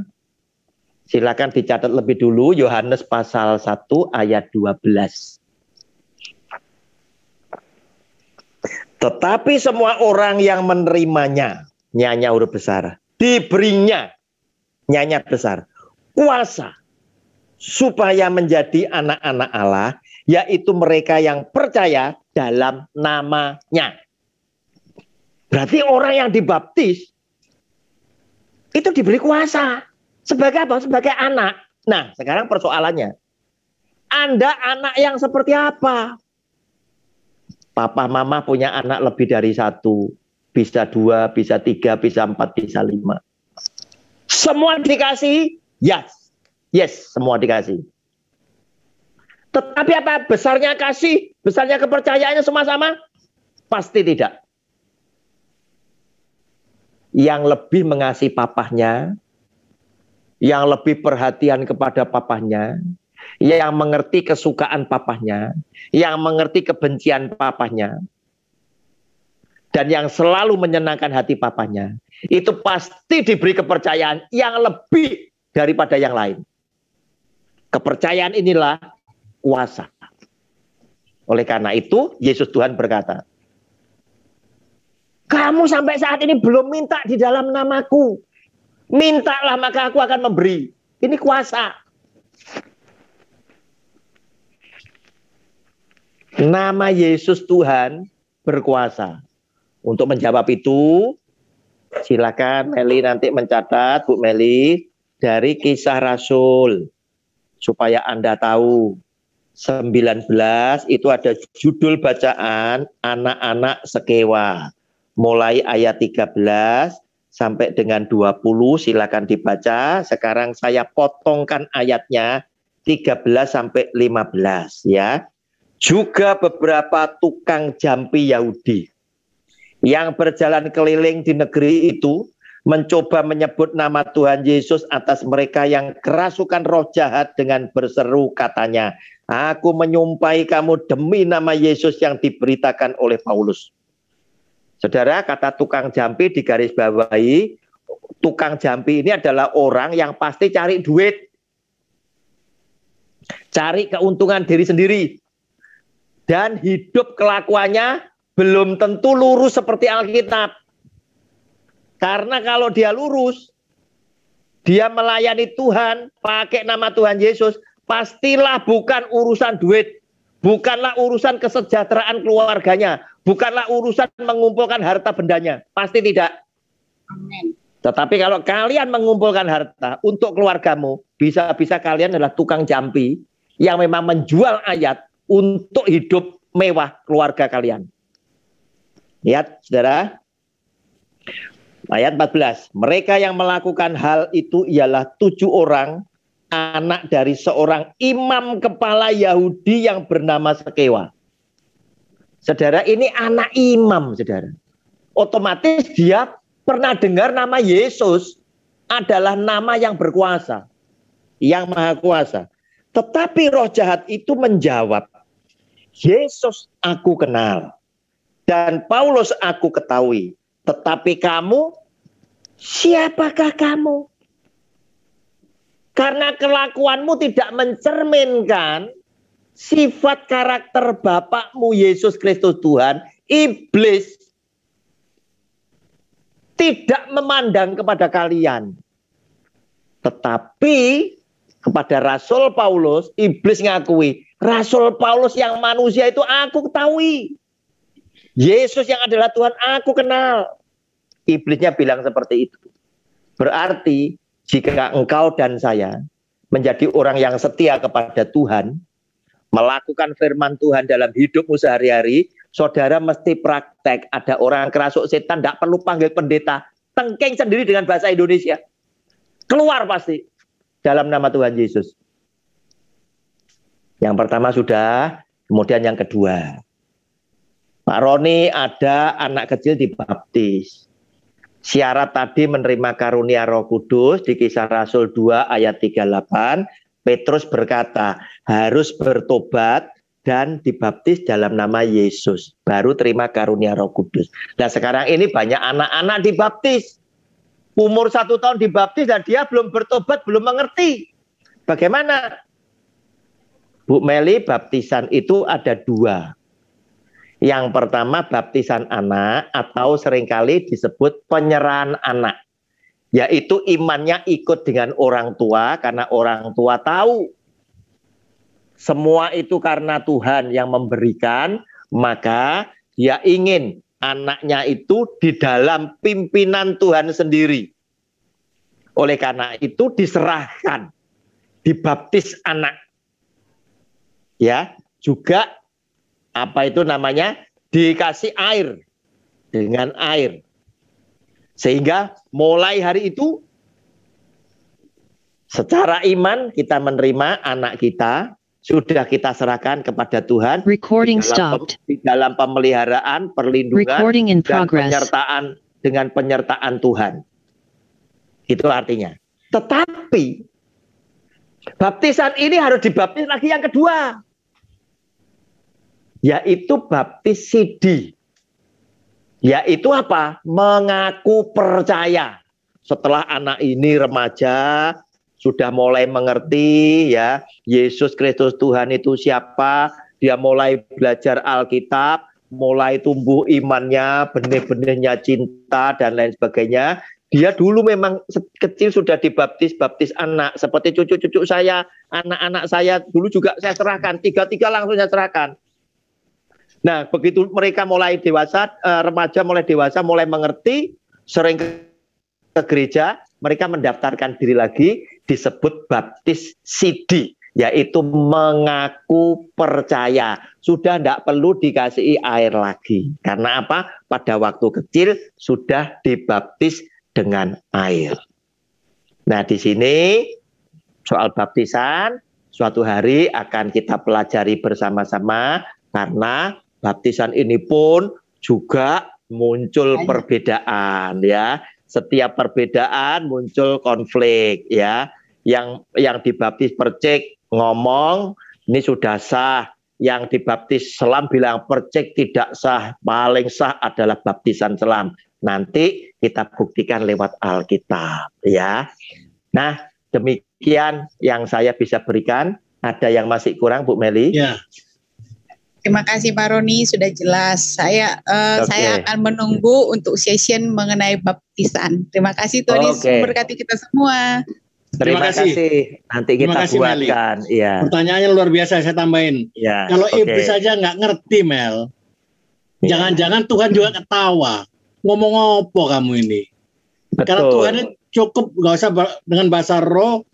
S1: Silakan dicatat lebih dulu Yohanes pasal 1 ayat 12. Tetapi semua orang yang menerimanya, nyanya huruf besar, diberinya nyanya besar, kuasa supaya menjadi anak-anak Allah, yaitu mereka yang percaya dalam namanya. Berarti orang yang dibaptis itu diberi kuasa. Sebagai apa? Sebagai anak. Nah, sekarang persoalannya. Anda anak yang seperti apa? Papa mama punya anak lebih dari satu. Bisa dua, bisa tiga, bisa empat, bisa lima. Semua dikasih? Yes. Yes, semua dikasih. Tetapi apa? Besarnya kasih, besarnya kepercayaannya semua sama? Pasti tidak. Yang lebih mengasihi papahnya, yang lebih perhatian kepada papahnya, yang mengerti kesukaan papahnya, yang mengerti kebencian papahnya, dan yang selalu menyenangkan hati papahnya, itu pasti diberi kepercayaan yang lebih daripada yang lain. Kepercayaan inilah kuasa. Oleh karena itu, Yesus Tuhan berkata, kamu sampai saat ini belum minta di dalam namaku. Mintalah maka aku akan memberi. Ini kuasa. Nama Yesus Tuhan berkuasa. Untuk menjawab itu, silakan Meli nanti mencatat, Bu Meli, dari kisah Rasul. Supaya Anda tahu, 19 itu ada judul bacaan anak-anak sekewa. Mulai ayat 13 sampai dengan 20 silakan dibaca. Sekarang saya potongkan ayatnya 13 sampai 15 ya. Juga beberapa tukang jampi Yahudi yang berjalan keliling di negeri itu mencoba menyebut nama Tuhan Yesus atas mereka yang kerasukan roh jahat dengan berseru katanya, "Aku menyumpai kamu demi nama Yesus yang diberitakan oleh Paulus." Saudara, kata tukang jampi di garis bawahi, tukang jampi ini adalah orang yang pasti cari duit. Cari keuntungan diri sendiri. Dan hidup kelakuannya belum tentu lurus seperti Alkitab. Karena kalau dia lurus, dia melayani Tuhan, pakai nama Tuhan Yesus, pastilah bukan urusan duit, bukanlah urusan kesejahteraan keluarganya, Bukanlah urusan mengumpulkan harta bendanya, pasti tidak. Amen. Tetapi kalau kalian mengumpulkan harta untuk keluargamu, bisa-bisa kalian adalah tukang jampi yang memang menjual ayat untuk hidup mewah keluarga kalian. Lihat, saudara. Ayat 14. Mereka yang melakukan hal itu ialah tujuh orang anak dari seorang imam kepala Yahudi yang bernama Sekewa. Saudara, ini anak imam, saudara. Otomatis dia pernah dengar nama Yesus adalah nama yang berkuasa, yang maha kuasa. Tetapi roh jahat itu menjawab, Yesus aku kenal dan Paulus aku ketahui, tetapi kamu siapakah kamu? Karena kelakuanmu tidak mencerminkan sifat karakter Bapakmu Yesus Kristus Tuhan, iblis tidak memandang kepada kalian. Tetapi kepada Rasul Paulus, iblis ngakui, Rasul Paulus yang manusia itu aku ketahui. Yesus yang adalah Tuhan aku kenal. Iblisnya bilang seperti itu. Berarti jika engkau dan saya menjadi orang yang setia kepada Tuhan, melakukan firman Tuhan dalam hidupmu sehari-hari, saudara mesti praktek. Ada orang kerasuk setan, tidak perlu panggil pendeta. Tengking sendiri dengan bahasa Indonesia. Keluar pasti. Dalam nama Tuhan Yesus. Yang pertama sudah, kemudian yang kedua. Pak Roni ada anak kecil dibaptis. Syarat tadi menerima karunia roh kudus di kisah Rasul 2 ayat 38. Petrus berkata, harus bertobat dan dibaptis dalam nama Yesus, baru terima karunia Roh Kudus. Nah, sekarang ini banyak anak-anak dibaptis. Umur satu tahun dibaptis dan dia belum bertobat, belum mengerti. Bagaimana? Bu Meli, baptisan itu ada dua. Yang pertama baptisan anak atau seringkali disebut penyerahan anak yaitu imannya ikut dengan orang tua karena orang tua tahu semua itu karena Tuhan yang memberikan, maka dia ingin anaknya itu di dalam pimpinan Tuhan sendiri. Oleh karena itu diserahkan, dibaptis anak. Ya, juga apa itu namanya? dikasih air dengan air. Sehingga mulai hari itu secara iman kita menerima anak kita sudah kita serahkan kepada Tuhan di dalam, di dalam pemeliharaan, perlindungan in dan penyertaan dengan penyertaan Tuhan. Itu artinya. Tetapi baptisan ini harus dibaptis lagi yang kedua, yaitu baptis sidih. Yaitu apa? Mengaku percaya. Setelah anak ini remaja, sudah mulai mengerti ya, Yesus Kristus Tuhan itu siapa, dia mulai belajar Alkitab, mulai tumbuh imannya, benih-benihnya cinta dan lain sebagainya. Dia dulu memang kecil sudah dibaptis, baptis anak seperti cucu-cucu saya, anak-anak saya dulu juga saya serahkan, tiga-tiga langsung saya serahkan. Nah, begitu mereka mulai dewasa, eh, remaja mulai dewasa, mulai mengerti, sering ke gereja, mereka mendaftarkan diri lagi disebut baptis sidi, yaitu mengaku percaya. Sudah tidak perlu dikasih air lagi. Karena apa? Pada waktu kecil sudah dibaptis dengan air. Nah, di sini soal baptisan suatu hari akan kita pelajari bersama-sama karena baptisan ini pun juga muncul perbedaan ya. Setiap perbedaan muncul konflik ya. Yang yang dibaptis percik ngomong ini sudah sah, yang dibaptis selam bilang percik tidak sah, paling sah adalah baptisan selam. Nanti kita buktikan lewat Alkitab ya. Nah, demikian yang saya bisa berikan. Ada yang masih kurang Bu Meli? Ya.
S4: Terima kasih Pak Roni sudah jelas. Saya uh, eh, okay. saya akan menunggu untuk session mengenai baptisan. Terima kasih Tuhan Yesus memberkati berkati kita semua.
S2: Terima,
S1: Terima kasih. kasih. Nanti kita Terima kasih, buatkan. Iya. Pertanyaannya
S2: luar biasa saya tambahin.
S4: Ya, Kalau okay. iblis saja
S2: nggak ngerti Mel, jangan iya. jangan-jangan Tuhan juga ketawa. Ngomong apa kamu ini? Betul. Karena Tuhan cukup nggak usah dengan bahasa roh,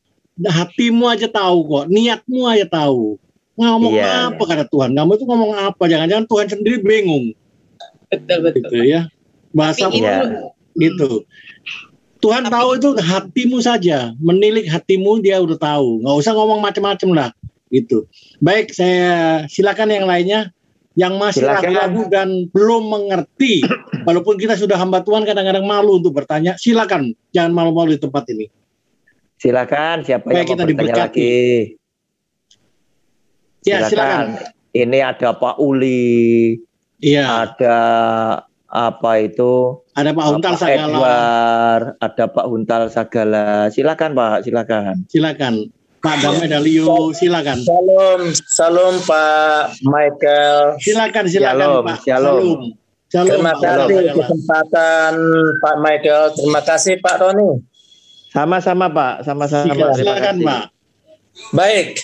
S2: hatimu aja tahu kok, niatmu aja tahu ngomong iya. apa kata Tuhan kamu itu ngomong apa jangan-jangan Tuhan sendiri bingung betul betul gitu ya bahasa Tapi itu, iya. gitu Tuhan Tapi... tahu itu hatimu saja menilik hatimu dia udah tahu nggak usah ngomong macam-macam lah gitu baik saya silakan yang lainnya yang masih ragu-ragu dan belum mengerti walaupun kita sudah hamba Tuhan kadang-kadang malu untuk bertanya silakan jangan malu-malu di tempat ini
S1: silakan
S2: siapa Baik, yang mau kita bertanya diberkati.
S1: lagi Ya, silakan. silakan. Ini ada Pak Uli. Iya. Ada apa itu? Ada Pak Huntal Pak Sagala. Edward, ada Pak Huntal Sagala. Silakan Pak, silakan. Silakan. Pak Damai Dalio, silakan.
S7: Salam, salam Pak Michael. Silakan, silakan shalom, Pak. Shalom. Salam.
S8: Shalom, terima kasih
S7: kesempatan Pak Michael. Terima kasih Pak Roni.
S1: Sama-sama Pak, sama-sama. silakan Pak.
S8: Baik,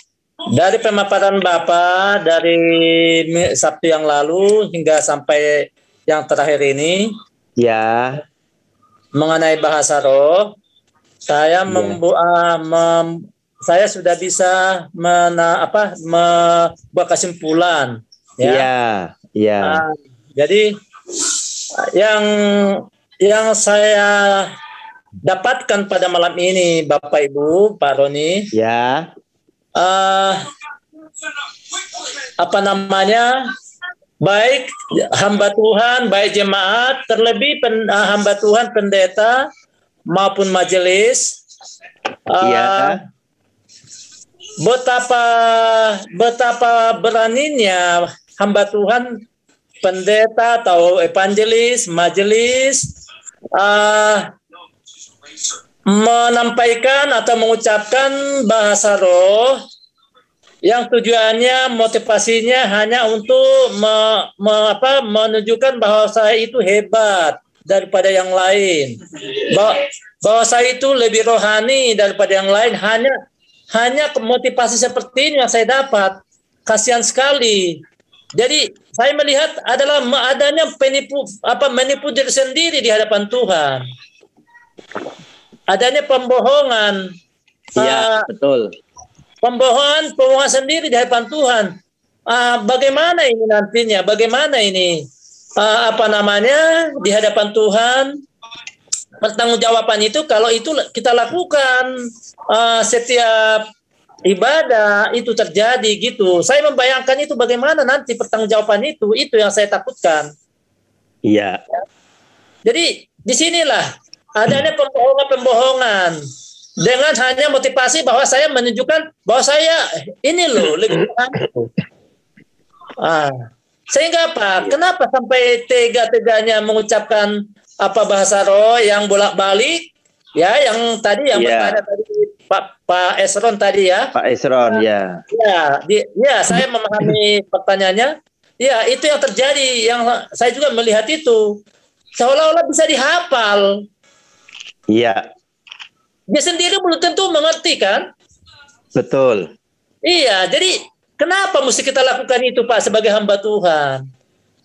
S8: dari
S7: pemaparan Bapak dari Sabtu yang lalu hingga sampai yang terakhir ini, ya, mengenai bahasa roh, saya ya. membuat ah, mem saya sudah bisa mena apa membuat kesimpulan, ya, ya, ya. Uh, jadi yang yang saya dapatkan pada malam ini, Bapak Ibu, Pak Roni, ya uh, apa namanya baik hamba Tuhan baik jemaat terlebih pen, uh, hamba Tuhan pendeta maupun majelis uh, iya betapa betapa beraninya hamba Tuhan pendeta atau evangelis majelis uh, menampaikan atau mengucapkan bahasa roh yang tujuannya motivasinya hanya untuk me, me, apa, menunjukkan bahwa saya itu hebat daripada yang lain bahwa, saya itu lebih rohani daripada yang lain hanya hanya motivasi seperti ini yang saya dapat kasihan sekali jadi saya melihat adalah adanya penipu apa menipu diri sendiri di hadapan Tuhan adanya pembohongan. Iya, uh, betul. Pembohongan, pembohongan sendiri di hadapan Tuhan. Uh, bagaimana ini nantinya? Bagaimana ini? Uh, apa namanya di hadapan Tuhan? Pertanggungjawaban itu kalau itu kita lakukan uh, setiap ibadah itu terjadi gitu. Saya membayangkan itu bagaimana nanti pertanggungjawaban itu, itu yang saya takutkan. Iya. Jadi disinilah Adanya pembohongan-pembohongan dengan hanya motivasi bahwa saya menunjukkan bahwa saya eh, ini loh lebih ah. sehingga apa kenapa sampai tega-teganya mengucapkan apa bahasa roh yang bolak-balik ya yang tadi yang yeah. bertanya tadi Pak Pak Esron tadi ya
S1: Pak Esron ya
S7: ya ya, ya saya memahami pertanyaannya ya itu yang terjadi yang saya juga melihat itu seolah-olah bisa dihafal Iya. Dia sendiri belum tentu mengerti kan? Betul. Iya, jadi kenapa mesti kita lakukan itu Pak sebagai hamba Tuhan?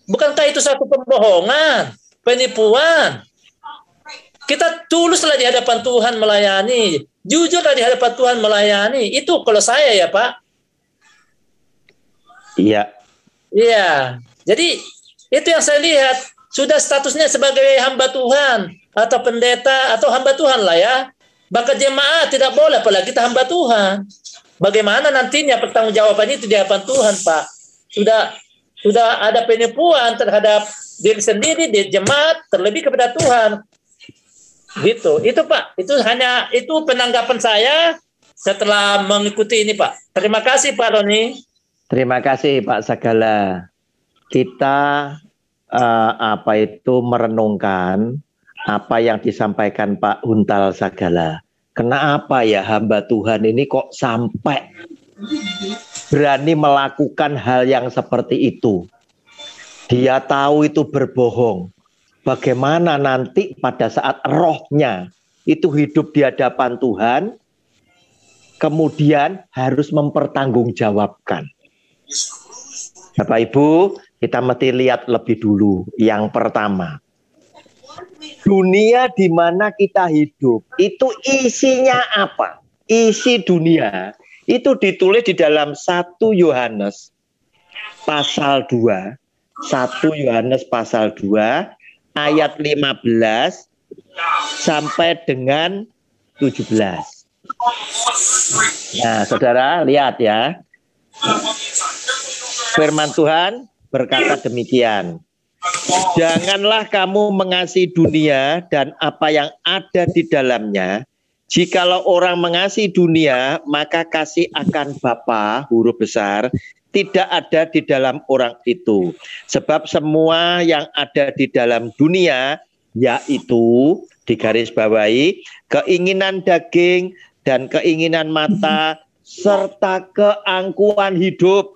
S7: Bukankah itu satu pembohongan, penipuan? Kita tuluslah di hadapan Tuhan melayani, jujurlah di hadapan Tuhan melayani. Itu kalau saya ya Pak. Iya. Iya. Jadi itu yang saya lihat sudah statusnya sebagai hamba Tuhan, atau pendeta atau hamba Tuhan lah ya. Maka jemaat tidak boleh apalagi kita hamba Tuhan. Bagaimana nantinya pertanggungjawabannya itu di hadapan Tuhan, Pak? Sudah sudah ada penipuan terhadap diri sendiri, di jemaat, terlebih kepada Tuhan. Gitu. Itu Pak, itu hanya itu penanggapan saya setelah mengikuti ini Pak. Terima kasih Pak Roni.
S1: Terima kasih Pak Sagala. Kita uh, apa itu merenungkan apa yang disampaikan Pak Huntal Sagala. Kenapa ya hamba Tuhan ini kok sampai berani melakukan hal yang seperti itu? Dia tahu itu berbohong. Bagaimana nanti pada saat rohnya itu hidup di hadapan Tuhan, kemudian harus mempertanggungjawabkan. Bapak Ibu, kita mesti lihat lebih dulu yang pertama dunia di mana kita hidup itu isinya apa? Isi dunia itu ditulis di dalam 1 Yohanes pasal 2. 1 Yohanes pasal 2 ayat 15 sampai dengan 17. Nah, Saudara lihat ya. Firman Tuhan berkata demikian. Janganlah kamu mengasihi dunia dan apa yang ada di dalamnya. Jikalau orang mengasihi dunia, maka kasih akan Bapa huruf besar tidak ada di dalam orang itu. Sebab semua yang ada di dalam dunia yaitu digarisbawahi keinginan daging dan keinginan mata serta keangkuhan hidup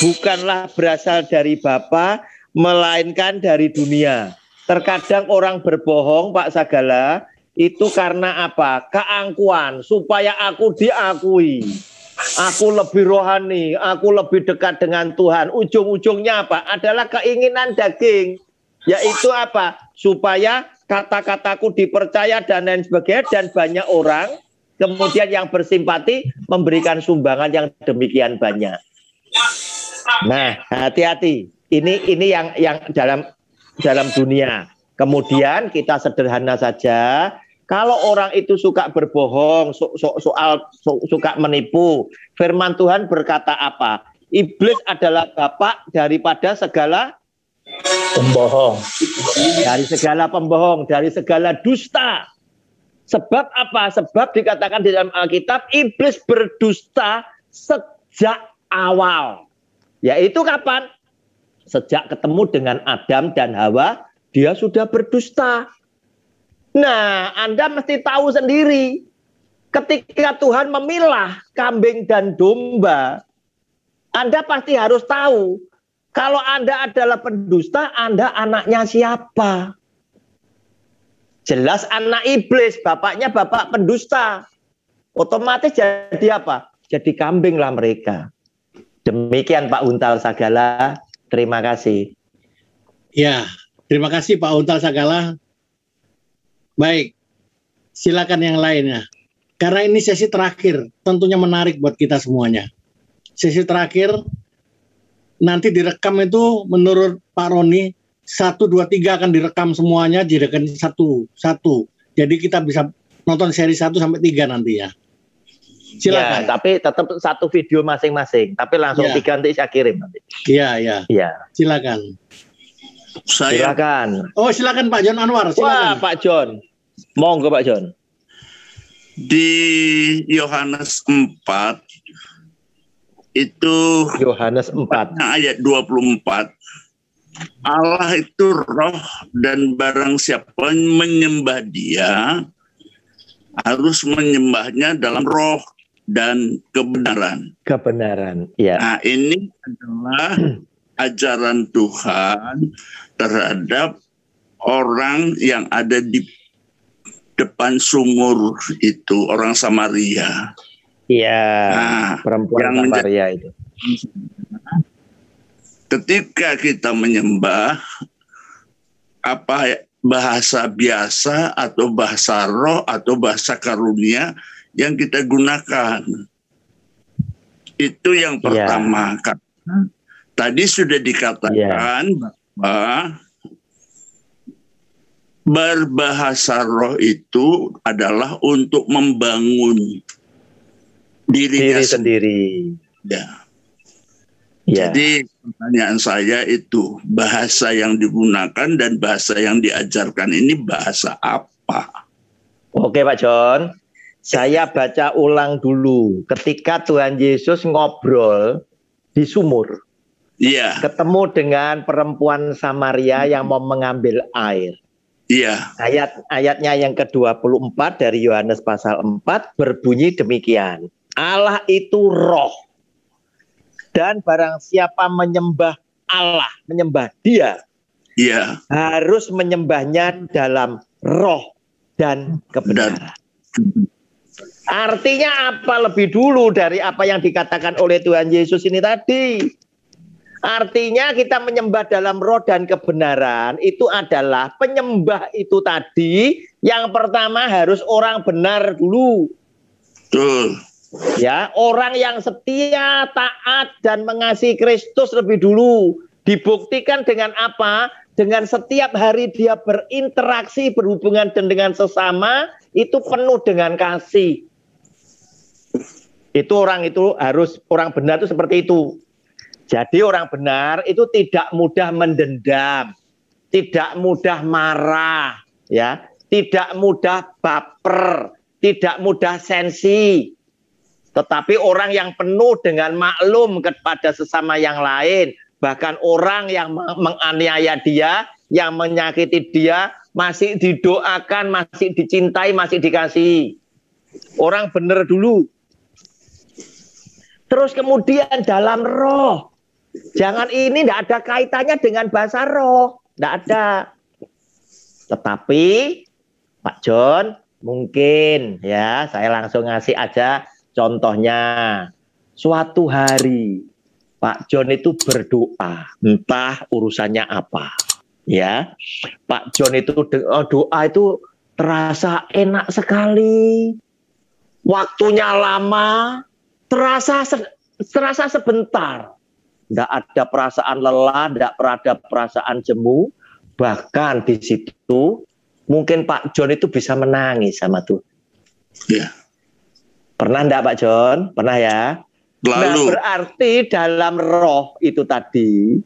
S1: bukanlah berasal dari Bapa melainkan dari dunia. Terkadang orang berbohong, Pak Sagala, itu karena apa? Keangkuhan, supaya aku diakui. Aku lebih rohani, aku lebih dekat dengan Tuhan. Ujung-ujungnya apa? Adalah keinginan daging. Yaitu apa? Supaya kata-kataku dipercaya dan lain sebagainya. Dan banyak orang kemudian yang bersimpati memberikan sumbangan yang demikian banyak. Nah, hati-hati ini ini yang yang dalam dalam dunia. Kemudian kita sederhana saja, kalau orang itu suka berbohong, so, so, soal so, suka menipu, firman Tuhan berkata apa? Iblis adalah bapak daripada segala
S6: pembohong.
S1: Dari segala pembohong, dari segala dusta. Sebab apa? Sebab dikatakan di dalam Alkitab iblis berdusta sejak awal. Yaitu kapan? sejak ketemu dengan Adam dan Hawa, dia sudah berdusta. Nah, Anda mesti tahu sendiri, ketika Tuhan memilah kambing dan domba, Anda pasti harus tahu, kalau Anda adalah pendusta, Anda anaknya siapa? Jelas anak iblis, bapaknya bapak pendusta. Otomatis jadi apa? Jadi kambing lah mereka. Demikian Pak Untal Sagala Terima kasih. Ya, terima kasih Pak Untal Sagala. Baik, silakan yang
S2: lainnya. Karena ini sesi terakhir, tentunya menarik buat kita semuanya. Sesi terakhir nanti direkam itu menurut Pak Roni satu dua tiga akan direkam semuanya, direkam satu satu. Jadi kita bisa nonton seri satu sampai tiga nanti ya.
S1: Silakan. Ya, tapi tetap satu video masing-masing, tapi langsung ya. diganti saya kirim nanti. Iya, iya. Iya. Silakan. Saya... Silakan. Oh, silakan Pak John Anwar, silakan. Wah, Pak John.
S6: Monggo Pak John. Di Yohanes 4 itu Yohanes 4 nah, ayat 24 Allah itu roh dan barang siapa menyembah dia harus menyembahnya dalam roh dan kebenaran.
S1: Kebenaran,
S6: ya. Nah, ini adalah ajaran Tuhan terhadap orang yang ada di depan sumur itu, orang Samaria.
S1: Iya, nah, perempuan yang Samaria itu.
S6: Ketika kita menyembah apa bahasa biasa atau bahasa roh atau bahasa karunia yang kita gunakan. Itu yang iya. pertama. Ya. tadi sudah dikatakan ya. bahwa berbahasa roh itu adalah untuk membangun dirinya Diri sendiri. Ya. ya. Jadi pertanyaan saya itu bahasa yang digunakan dan bahasa yang diajarkan ini bahasa apa? Oke Pak John.
S1: Saya baca ulang dulu ketika Tuhan Yesus ngobrol di sumur. Iya. Yeah. Ketemu dengan perempuan Samaria yang mau mengambil air. Iya. Yeah. Ayat ayatnya yang ke-24 dari Yohanes pasal 4 berbunyi demikian. Allah itu roh. Dan barang siapa menyembah Allah, menyembah Dia, Iya. Harus menyembahnya dalam roh dan kebenaran. Dan Artinya apa lebih dulu dari apa yang dikatakan oleh Tuhan Yesus ini tadi? Artinya kita menyembah dalam roh dan kebenaran itu adalah penyembah itu tadi yang pertama harus orang benar dulu. Betul. Ya, orang yang setia, taat dan mengasihi Kristus lebih dulu dibuktikan dengan apa? Dengan setiap hari dia berinteraksi, berhubungan dengan sesama itu penuh dengan kasih itu orang itu harus orang benar itu seperti itu. Jadi orang benar itu tidak mudah mendendam, tidak mudah marah, ya, tidak mudah baper, tidak mudah sensi. Tetapi orang yang penuh dengan maklum kepada sesama yang lain, bahkan orang yang menganiaya dia, yang menyakiti dia, masih didoakan, masih dicintai, masih dikasih. Orang benar dulu, Terus kemudian dalam roh. Jangan ini tidak ada kaitannya dengan bahasa roh. Tidak ada. Tetapi Pak John mungkin ya saya langsung ngasih aja contohnya. Suatu hari Pak John itu berdoa entah urusannya apa. Ya, Pak John itu eh, doa itu terasa enak sekali. Waktunya lama, terasa terasa sebentar. Tidak ada perasaan lelah, tidak ada perasaan jemu. Bahkan di situ mungkin Pak John itu bisa menangis sama tuh. Yeah. Pernah tidak Pak John? Pernah ya? Lalu. Nah, berarti dalam roh itu tadi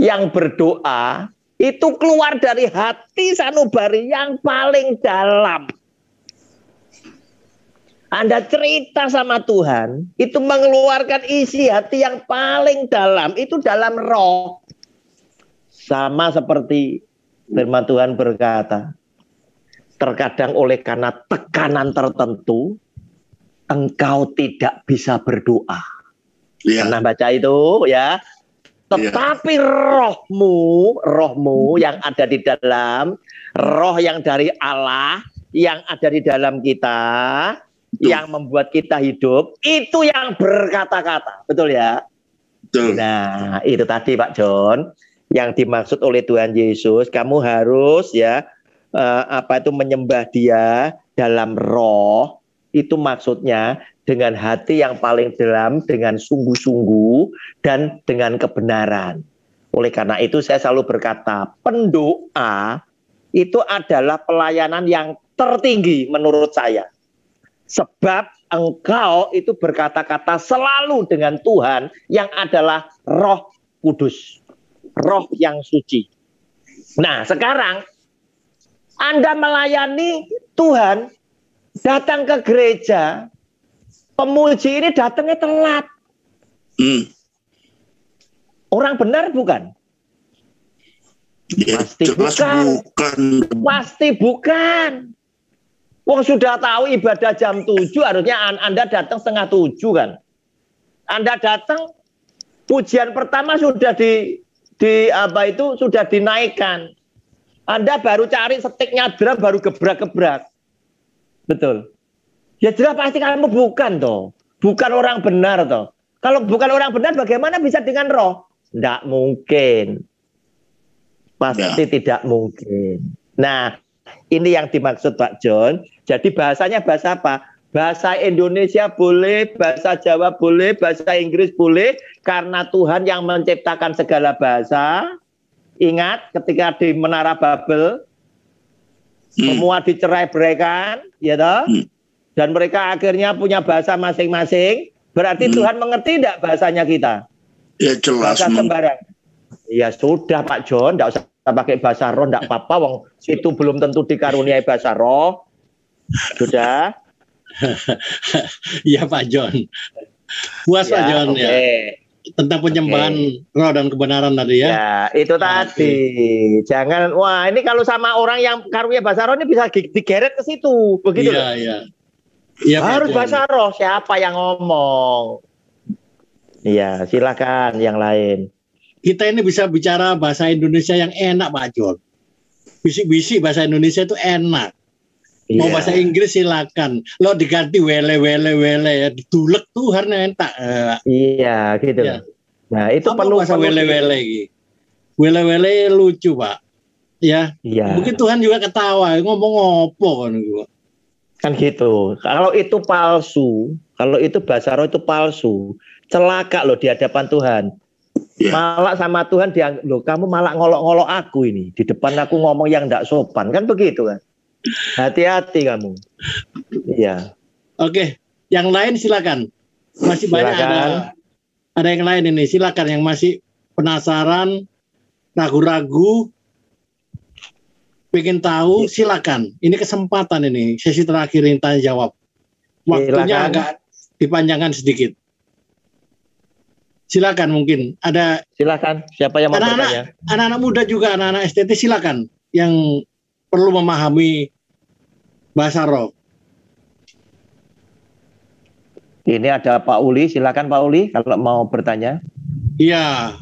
S1: yang berdoa itu keluar dari hati sanubari yang paling dalam. Anda cerita sama Tuhan, itu mengeluarkan isi hati yang paling dalam, itu dalam roh. Sama seperti firman Tuhan berkata, terkadang oleh karena tekanan tertentu, engkau tidak bisa berdoa. Ya. Pernah baca itu ya. Iya. Tetapi ya. rohmu, rohmu yang ada di dalam, roh yang dari Allah, yang ada di dalam kita, Betul. yang membuat kita hidup itu yang berkata-kata, betul ya? Betul. Nah, itu tadi Pak John yang dimaksud oleh Tuhan Yesus, kamu harus ya eh, apa itu menyembah Dia dalam roh. Itu maksudnya dengan hati yang paling dalam, dengan sungguh-sungguh dan dengan kebenaran. Oleh karena itu saya selalu berkata, pendoa itu adalah pelayanan yang tertinggi menurut saya Sebab engkau itu berkata-kata selalu dengan Tuhan yang adalah roh kudus. Roh yang suci. Nah sekarang Anda melayani Tuhan datang ke gereja. Pemuji ini datangnya telat. Hmm. Orang benar bukan? Ya,
S6: pasti bukan. bukan.
S1: Pasti bukan. Wong sudah tahu ibadah jam 7 harusnya Anda datang setengah 7 kan. Anda datang pujian pertama sudah di di apa itu sudah dinaikkan. Anda baru cari setiknya drum baru gebrak-gebrak. Betul. Ya jelas pasti kamu bukan toh. Bukan orang benar toh. Kalau bukan orang benar bagaimana bisa dengan roh? Tidak mungkin. Pasti ya. tidak mungkin. Nah, ini yang dimaksud Pak John jadi bahasanya bahasa apa? Bahasa Indonesia boleh, bahasa Jawa boleh, bahasa Inggris boleh, karena Tuhan yang menciptakan segala bahasa. Ingat ketika di Menara Babel, hmm. semua dicerai berikan, ya toh? Hmm. Dan mereka akhirnya punya bahasa masing-masing. Berarti hmm. Tuhan mengerti tidak bahasanya kita? Ya jelas. Bahasa sembarang. Ya sudah Pak John, tidak usah pakai bahasa roh, tidak apa-apa. Wong itu belum tentu dikaruniai bahasa roh sudah?
S2: Iya Pak John.
S1: Puas ya, Pak John okay. ya tentang penyembahan okay. roh dan kebenaran tadi ya. Ya, itu tadi. Jangan wah ini kalau sama orang yang karunya bahasa roh ini bisa digeret ke situ, begitu Iya, iya. Ya, Harus bahasa roh siapa yang ngomong.
S2: Iya, silakan yang lain. Kita ini bisa bicara bahasa Indonesia yang enak, Pak John. Bisik-bisik bahasa Indonesia itu enak. Yeah. Mau iya. bahasa Inggris silakan. Lo diganti wele wele wele ya, ditulek tuh entak. Iya, gitu. Ya. Nah, itu Apa perlu bahasa wele-wele Wele-wele lucu, Pak.
S1: Ya. Iya. Mungkin Tuhan juga ketawa, ngomong opo kan gua. Gitu, kan gitu. Kalau itu palsu, kalau itu bahasa roh itu palsu, celaka loh di hadapan Tuhan. Yeah. Malah sama Tuhan dia loh kamu malah ngolok-ngolok aku ini di depan aku ngomong yang tidak sopan kan begitu kan? Hati-hati kamu. Iya. Oke, yang lain silakan. Masih
S2: banyak silakan. ada ada yang lain ini. Silakan yang masih penasaran, ragu-ragu, pengen tahu, silakan. Ini kesempatan ini. Sesi terakhir ini tanya jawab. Waktunya silakan. agak dipanjangkan sedikit. Silakan mungkin ada silakan siapa yang mau anak -anak, bertanya. Anak-anak muda juga anak-anak estetik silakan yang perlu memahami bahasa roh.
S1: Ini ada Pak Uli, silakan Pak Uli kalau mau bertanya. Iya.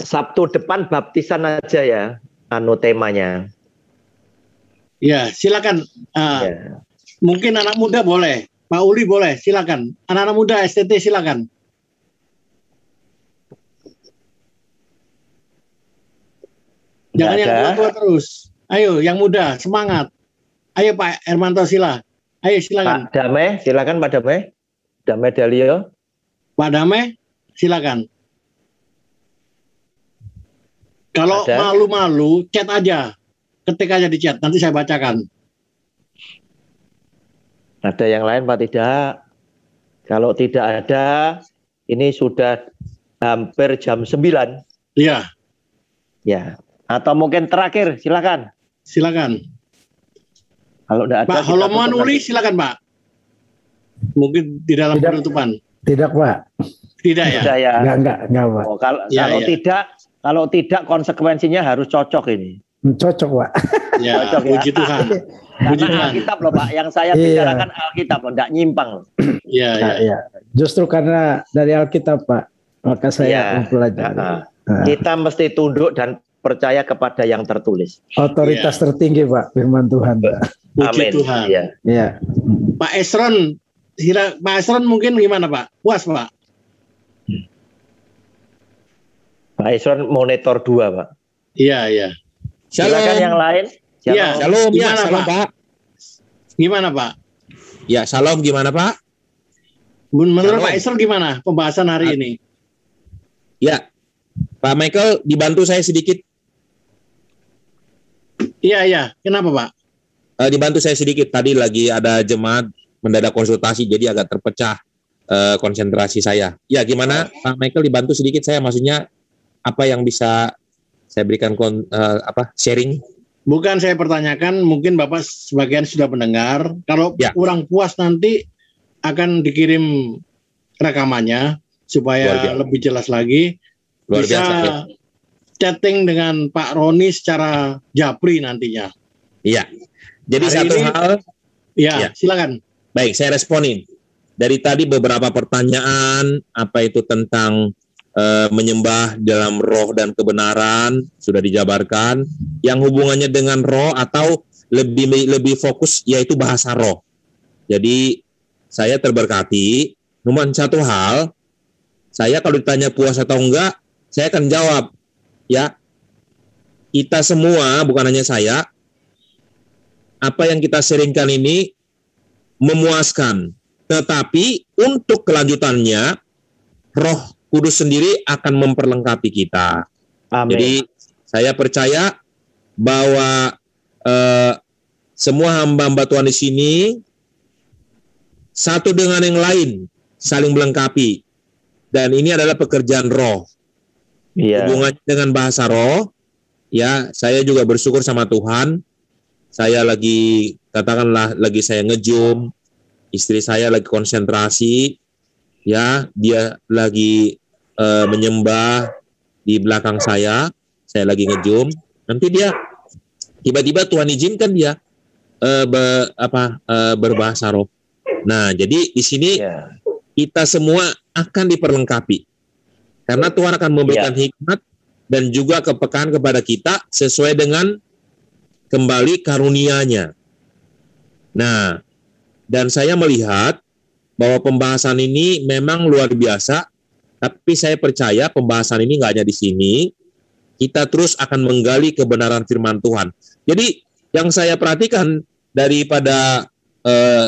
S1: Sabtu depan baptisan aja ya, anu temanya.
S2: Ya, silakan. Uh, ya. Mungkin anak muda boleh, Pak Uli boleh, silakan. Anak-anak muda STT silakan. Jangan yang tua-tua terus. Ayo, yang muda, semangat. Ayo Pak Hermanto sila. Ayo silakan.
S1: Pak Damai, silakan Pak Damai.
S2: Damai Dalio. Pak Damai, silakan. Kalau malu-malu, chat aja. Ketik aja di chat, nanti saya
S1: bacakan. Ada yang lain Pak tidak? Kalau tidak ada, ini sudah hampir jam 9.
S6: Iya. Ya,
S1: atau mungkin terakhir, silakan. Silakan. Kalau ada. Pak Holoman Uli, silakan Pak.
S2: Mungkin di dalam tidak, penutupan. Tidak Pak.
S1: Tidak ya. Tidak ya. Enggak, enggak,
S2: enggak Pak. Oh, kalau ya, kalau ya. tidak,
S1: kalau tidak konsekuensinya harus cocok ini.
S5: Hmm, cocok Pak.
S1: Ya,
S2: cocok, ya.
S5: puji ya. Tuhan.
S1: Karena Alkitab loh Pak, yang saya iya. bicarakan Alkitab loh, tidak nyimpang ya, ya. Nah, Iya, nah,
S8: Justru karena dari Alkitab Pak, maka saya ya. mempelajari. Nah,
S1: Kita mesti tunduk dan percaya kepada yang tertulis.
S8: Otoritas ya. tertinggi Pak, firman Tuhan. Pak.
S1: Amin. Tuhan. Ya.
S8: ya.
S2: Pak Esron, Pak Esron mungkin gimana Pak? Puas Pak?
S1: Pak Esron monitor dua Pak. Iya, iya. Silakan yang lain. Iya, salam. Ya, salam
S2: Pak. Gimana Pak? Ya, salam gimana Pak? Menurut Pak Esron gimana pembahasan hari ini? Ya,
S3: Pak Michael dibantu saya sedikit Iya, iya. Kenapa, Pak? Uh, dibantu saya sedikit. Tadi lagi ada jemaat mendadak konsultasi, jadi agak terpecah uh, konsentrasi saya. Ya, gimana oh. Pak Michael dibantu sedikit saya, maksudnya apa yang bisa saya berikan kon, uh, apa sharing? Bukan saya pertanyakan,
S2: mungkin Bapak sebagian sudah mendengar. Kalau ya. kurang puas nanti akan dikirim rekamannya supaya lebih jelas lagi. Luar bisa biasa, ya chatting dengan Pak Roni secara japri nantinya.
S3: Iya. Jadi Hari satu ini, hal. Iya, ya, silakan. Baik, saya responin. Dari tadi beberapa pertanyaan, apa itu tentang e, menyembah dalam roh dan kebenaran sudah dijabarkan. Yang hubungannya dengan roh atau lebih lebih fokus yaitu bahasa roh. Jadi saya terberkati. Cuman satu hal, saya kalau ditanya puas atau enggak, saya akan jawab ya kita semua bukan hanya saya apa yang kita seringkan ini memuaskan tetapi untuk kelanjutannya Roh Kudus sendiri akan memperlengkapi kita. Amin. Jadi saya percaya bahwa eh, semua hamba-hamba Tuhan di sini satu dengan yang lain saling melengkapi dan ini adalah pekerjaan Roh yeah. hubungannya dengan bahasa roh ya saya juga bersyukur sama Tuhan saya lagi katakanlah lagi saya ngejum istri saya lagi konsentrasi ya dia lagi e, menyembah di belakang saya saya lagi ngejum nanti dia tiba-tiba Tuhan izinkan dia e, be, apa e, berbahasa roh nah jadi di sini yeah. kita semua akan diperlengkapi karena Tuhan akan memberikan ya. hikmat dan juga kepekaan kepada kita sesuai dengan kembali karunia-Nya. Nah, dan saya melihat bahwa pembahasan ini memang luar biasa, tapi saya percaya pembahasan ini nggak hanya di sini, kita terus akan menggali kebenaran firman Tuhan. Jadi yang saya perhatikan daripada eh,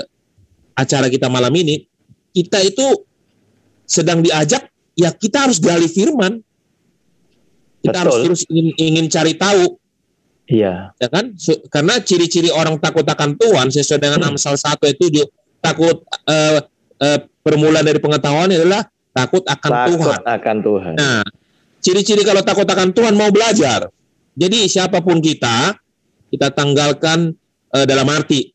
S3: acara kita malam ini, kita itu sedang diajak ya kita harus gali firman.
S7: Kita Betul. harus terus
S3: ingin, ingin cari tahu. Iya. Ya kan? So, karena ciri-ciri orang takut akan Tuhan sesuai dengan hmm. Amsal 1 itu takut uh, eh, uh, eh, permulaan dari pengetahuan adalah takut akan takut Tuhan. akan Tuhan. Nah, ciri-ciri kalau takut akan Tuhan mau belajar. Jadi siapapun kita, kita tanggalkan uh, dalam arti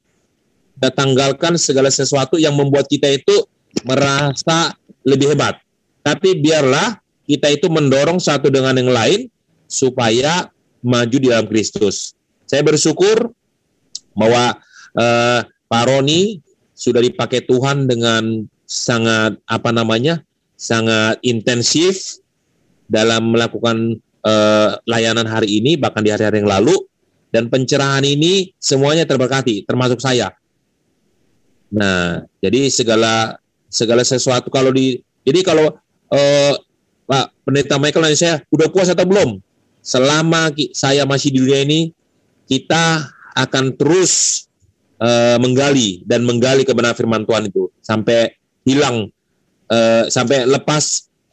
S3: kita tanggalkan segala sesuatu yang membuat kita itu merasa lebih hebat. Tapi biarlah kita itu mendorong satu dengan yang lain supaya maju di dalam Kristus. Saya bersyukur bahwa eh, Pak Roni sudah dipakai Tuhan dengan sangat apa namanya sangat intensif dalam melakukan eh, layanan hari ini bahkan di hari-hari yang lalu dan pencerahan ini semuanya terberkati termasuk saya. Nah, jadi segala segala sesuatu kalau di jadi kalau uh, Pak Pendeta Michael nanya saya, udah puas atau belum? Selama saya masih di dunia ini, kita akan terus uh, menggali dan menggali kebenaran firman Tuhan itu sampai hilang, uh, sampai lepas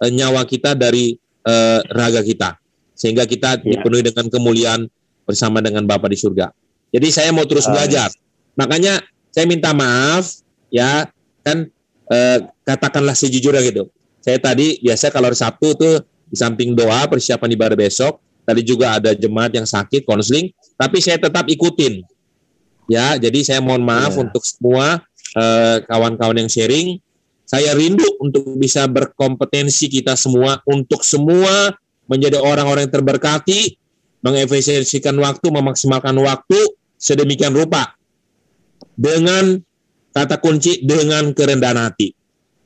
S3: uh, nyawa kita dari uh, raga kita. Sehingga kita ya. dipenuhi dengan kemuliaan bersama dengan Bapa di surga. Jadi saya mau terus belajar. Makanya saya minta maaf ya kan uh, katakanlah sejujurnya gitu. Saya tadi biasa kalau hari Sabtu tuh di samping doa persiapan ibadah besok, tadi juga ada jemaat yang sakit konseling, tapi saya tetap ikutin. Ya, jadi saya mohon maaf yeah. untuk semua eh, kawan-kawan eh, yang sharing. Saya rindu untuk bisa berkompetensi kita semua untuk semua menjadi orang-orang yang terberkati, mengefisiensikan waktu, memaksimalkan waktu sedemikian rupa dengan kata kunci dengan kerendahan hati.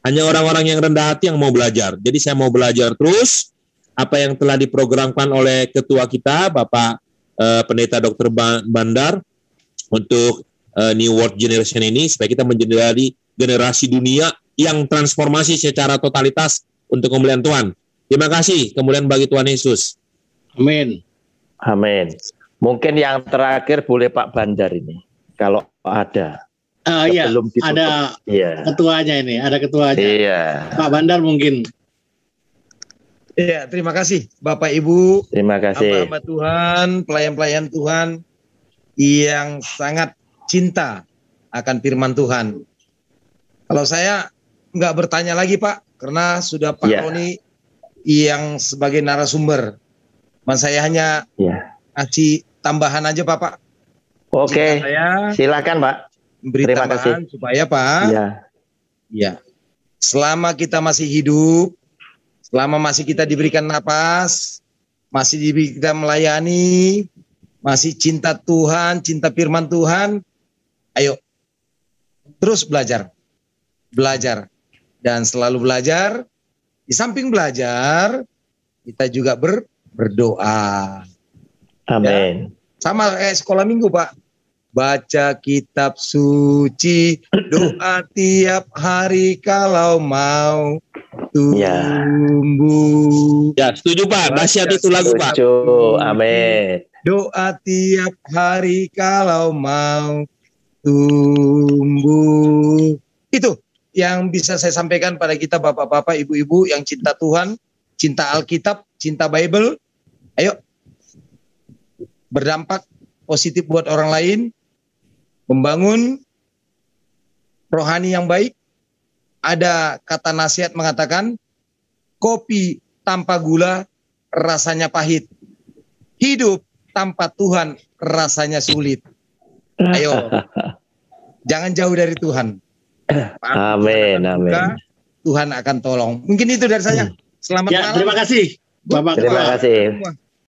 S3: Hanya orang-orang yang rendah hati yang mau belajar. Jadi saya mau belajar terus apa yang telah diprogramkan oleh ketua kita Bapak eh, Pendeta Dr. Bandar untuk eh, New World Generation ini supaya kita menjadi generasi dunia yang transformasi secara totalitas untuk kemuliaan Tuhan. Terima kasih kemuliaan bagi Tuhan Yesus.
S1: Amin. Amin. Mungkin yang terakhir boleh Pak Bandar ini kalau ada. Uh, iya, ada iya.
S2: ketuanya ini, ada ketuanya. Iya. Pak Bandar mungkin.
S8: Iya, terima kasih Bapak Ibu.
S1: Terima
S2: kasih. Bapak
S8: Tuhan, pelayan-pelayan Tuhan yang sangat cinta akan firman Tuhan. Kalau saya nggak bertanya lagi Pak, karena sudah Pak yeah. Roni yang sebagai narasumber. Man saya hanya yeah. ngasih tambahan aja Pak. Pak. Oke, okay. silakan Pak berita Terima kasih. supaya Pak. ya, Iya. Selama kita masih hidup, selama masih kita diberikan napas, masih diberi kita melayani, masih cinta Tuhan, cinta firman Tuhan, ayo terus belajar. Belajar dan selalu belajar. Di samping belajar, kita juga ber berdoa. Ya. Amin. Ya. Sama kayak sekolah minggu, Pak baca kitab suci, doa tiap hari kalau mau ya. tumbuh. Ya, setuju Pak, Nasihat itu lagu Pak. Setuju, amin. Doa tiap hari kalau mau tumbuh. Itu yang bisa saya sampaikan pada kita Bapak-bapak, Ibu-ibu yang cinta Tuhan, cinta Alkitab, cinta Bible. Ayo berdampak positif buat orang lain, membangun rohani yang baik. Ada kata nasihat mengatakan, kopi tanpa gula rasanya pahit. Hidup tanpa Tuhan rasanya sulit. Ayo, jangan jauh dari Tuhan.
S1: Amin, amin.
S8: Tuhan akan tolong. Mungkin itu dari saya. Selamat ya, malam. Terima kasih. Bapak terima kasih.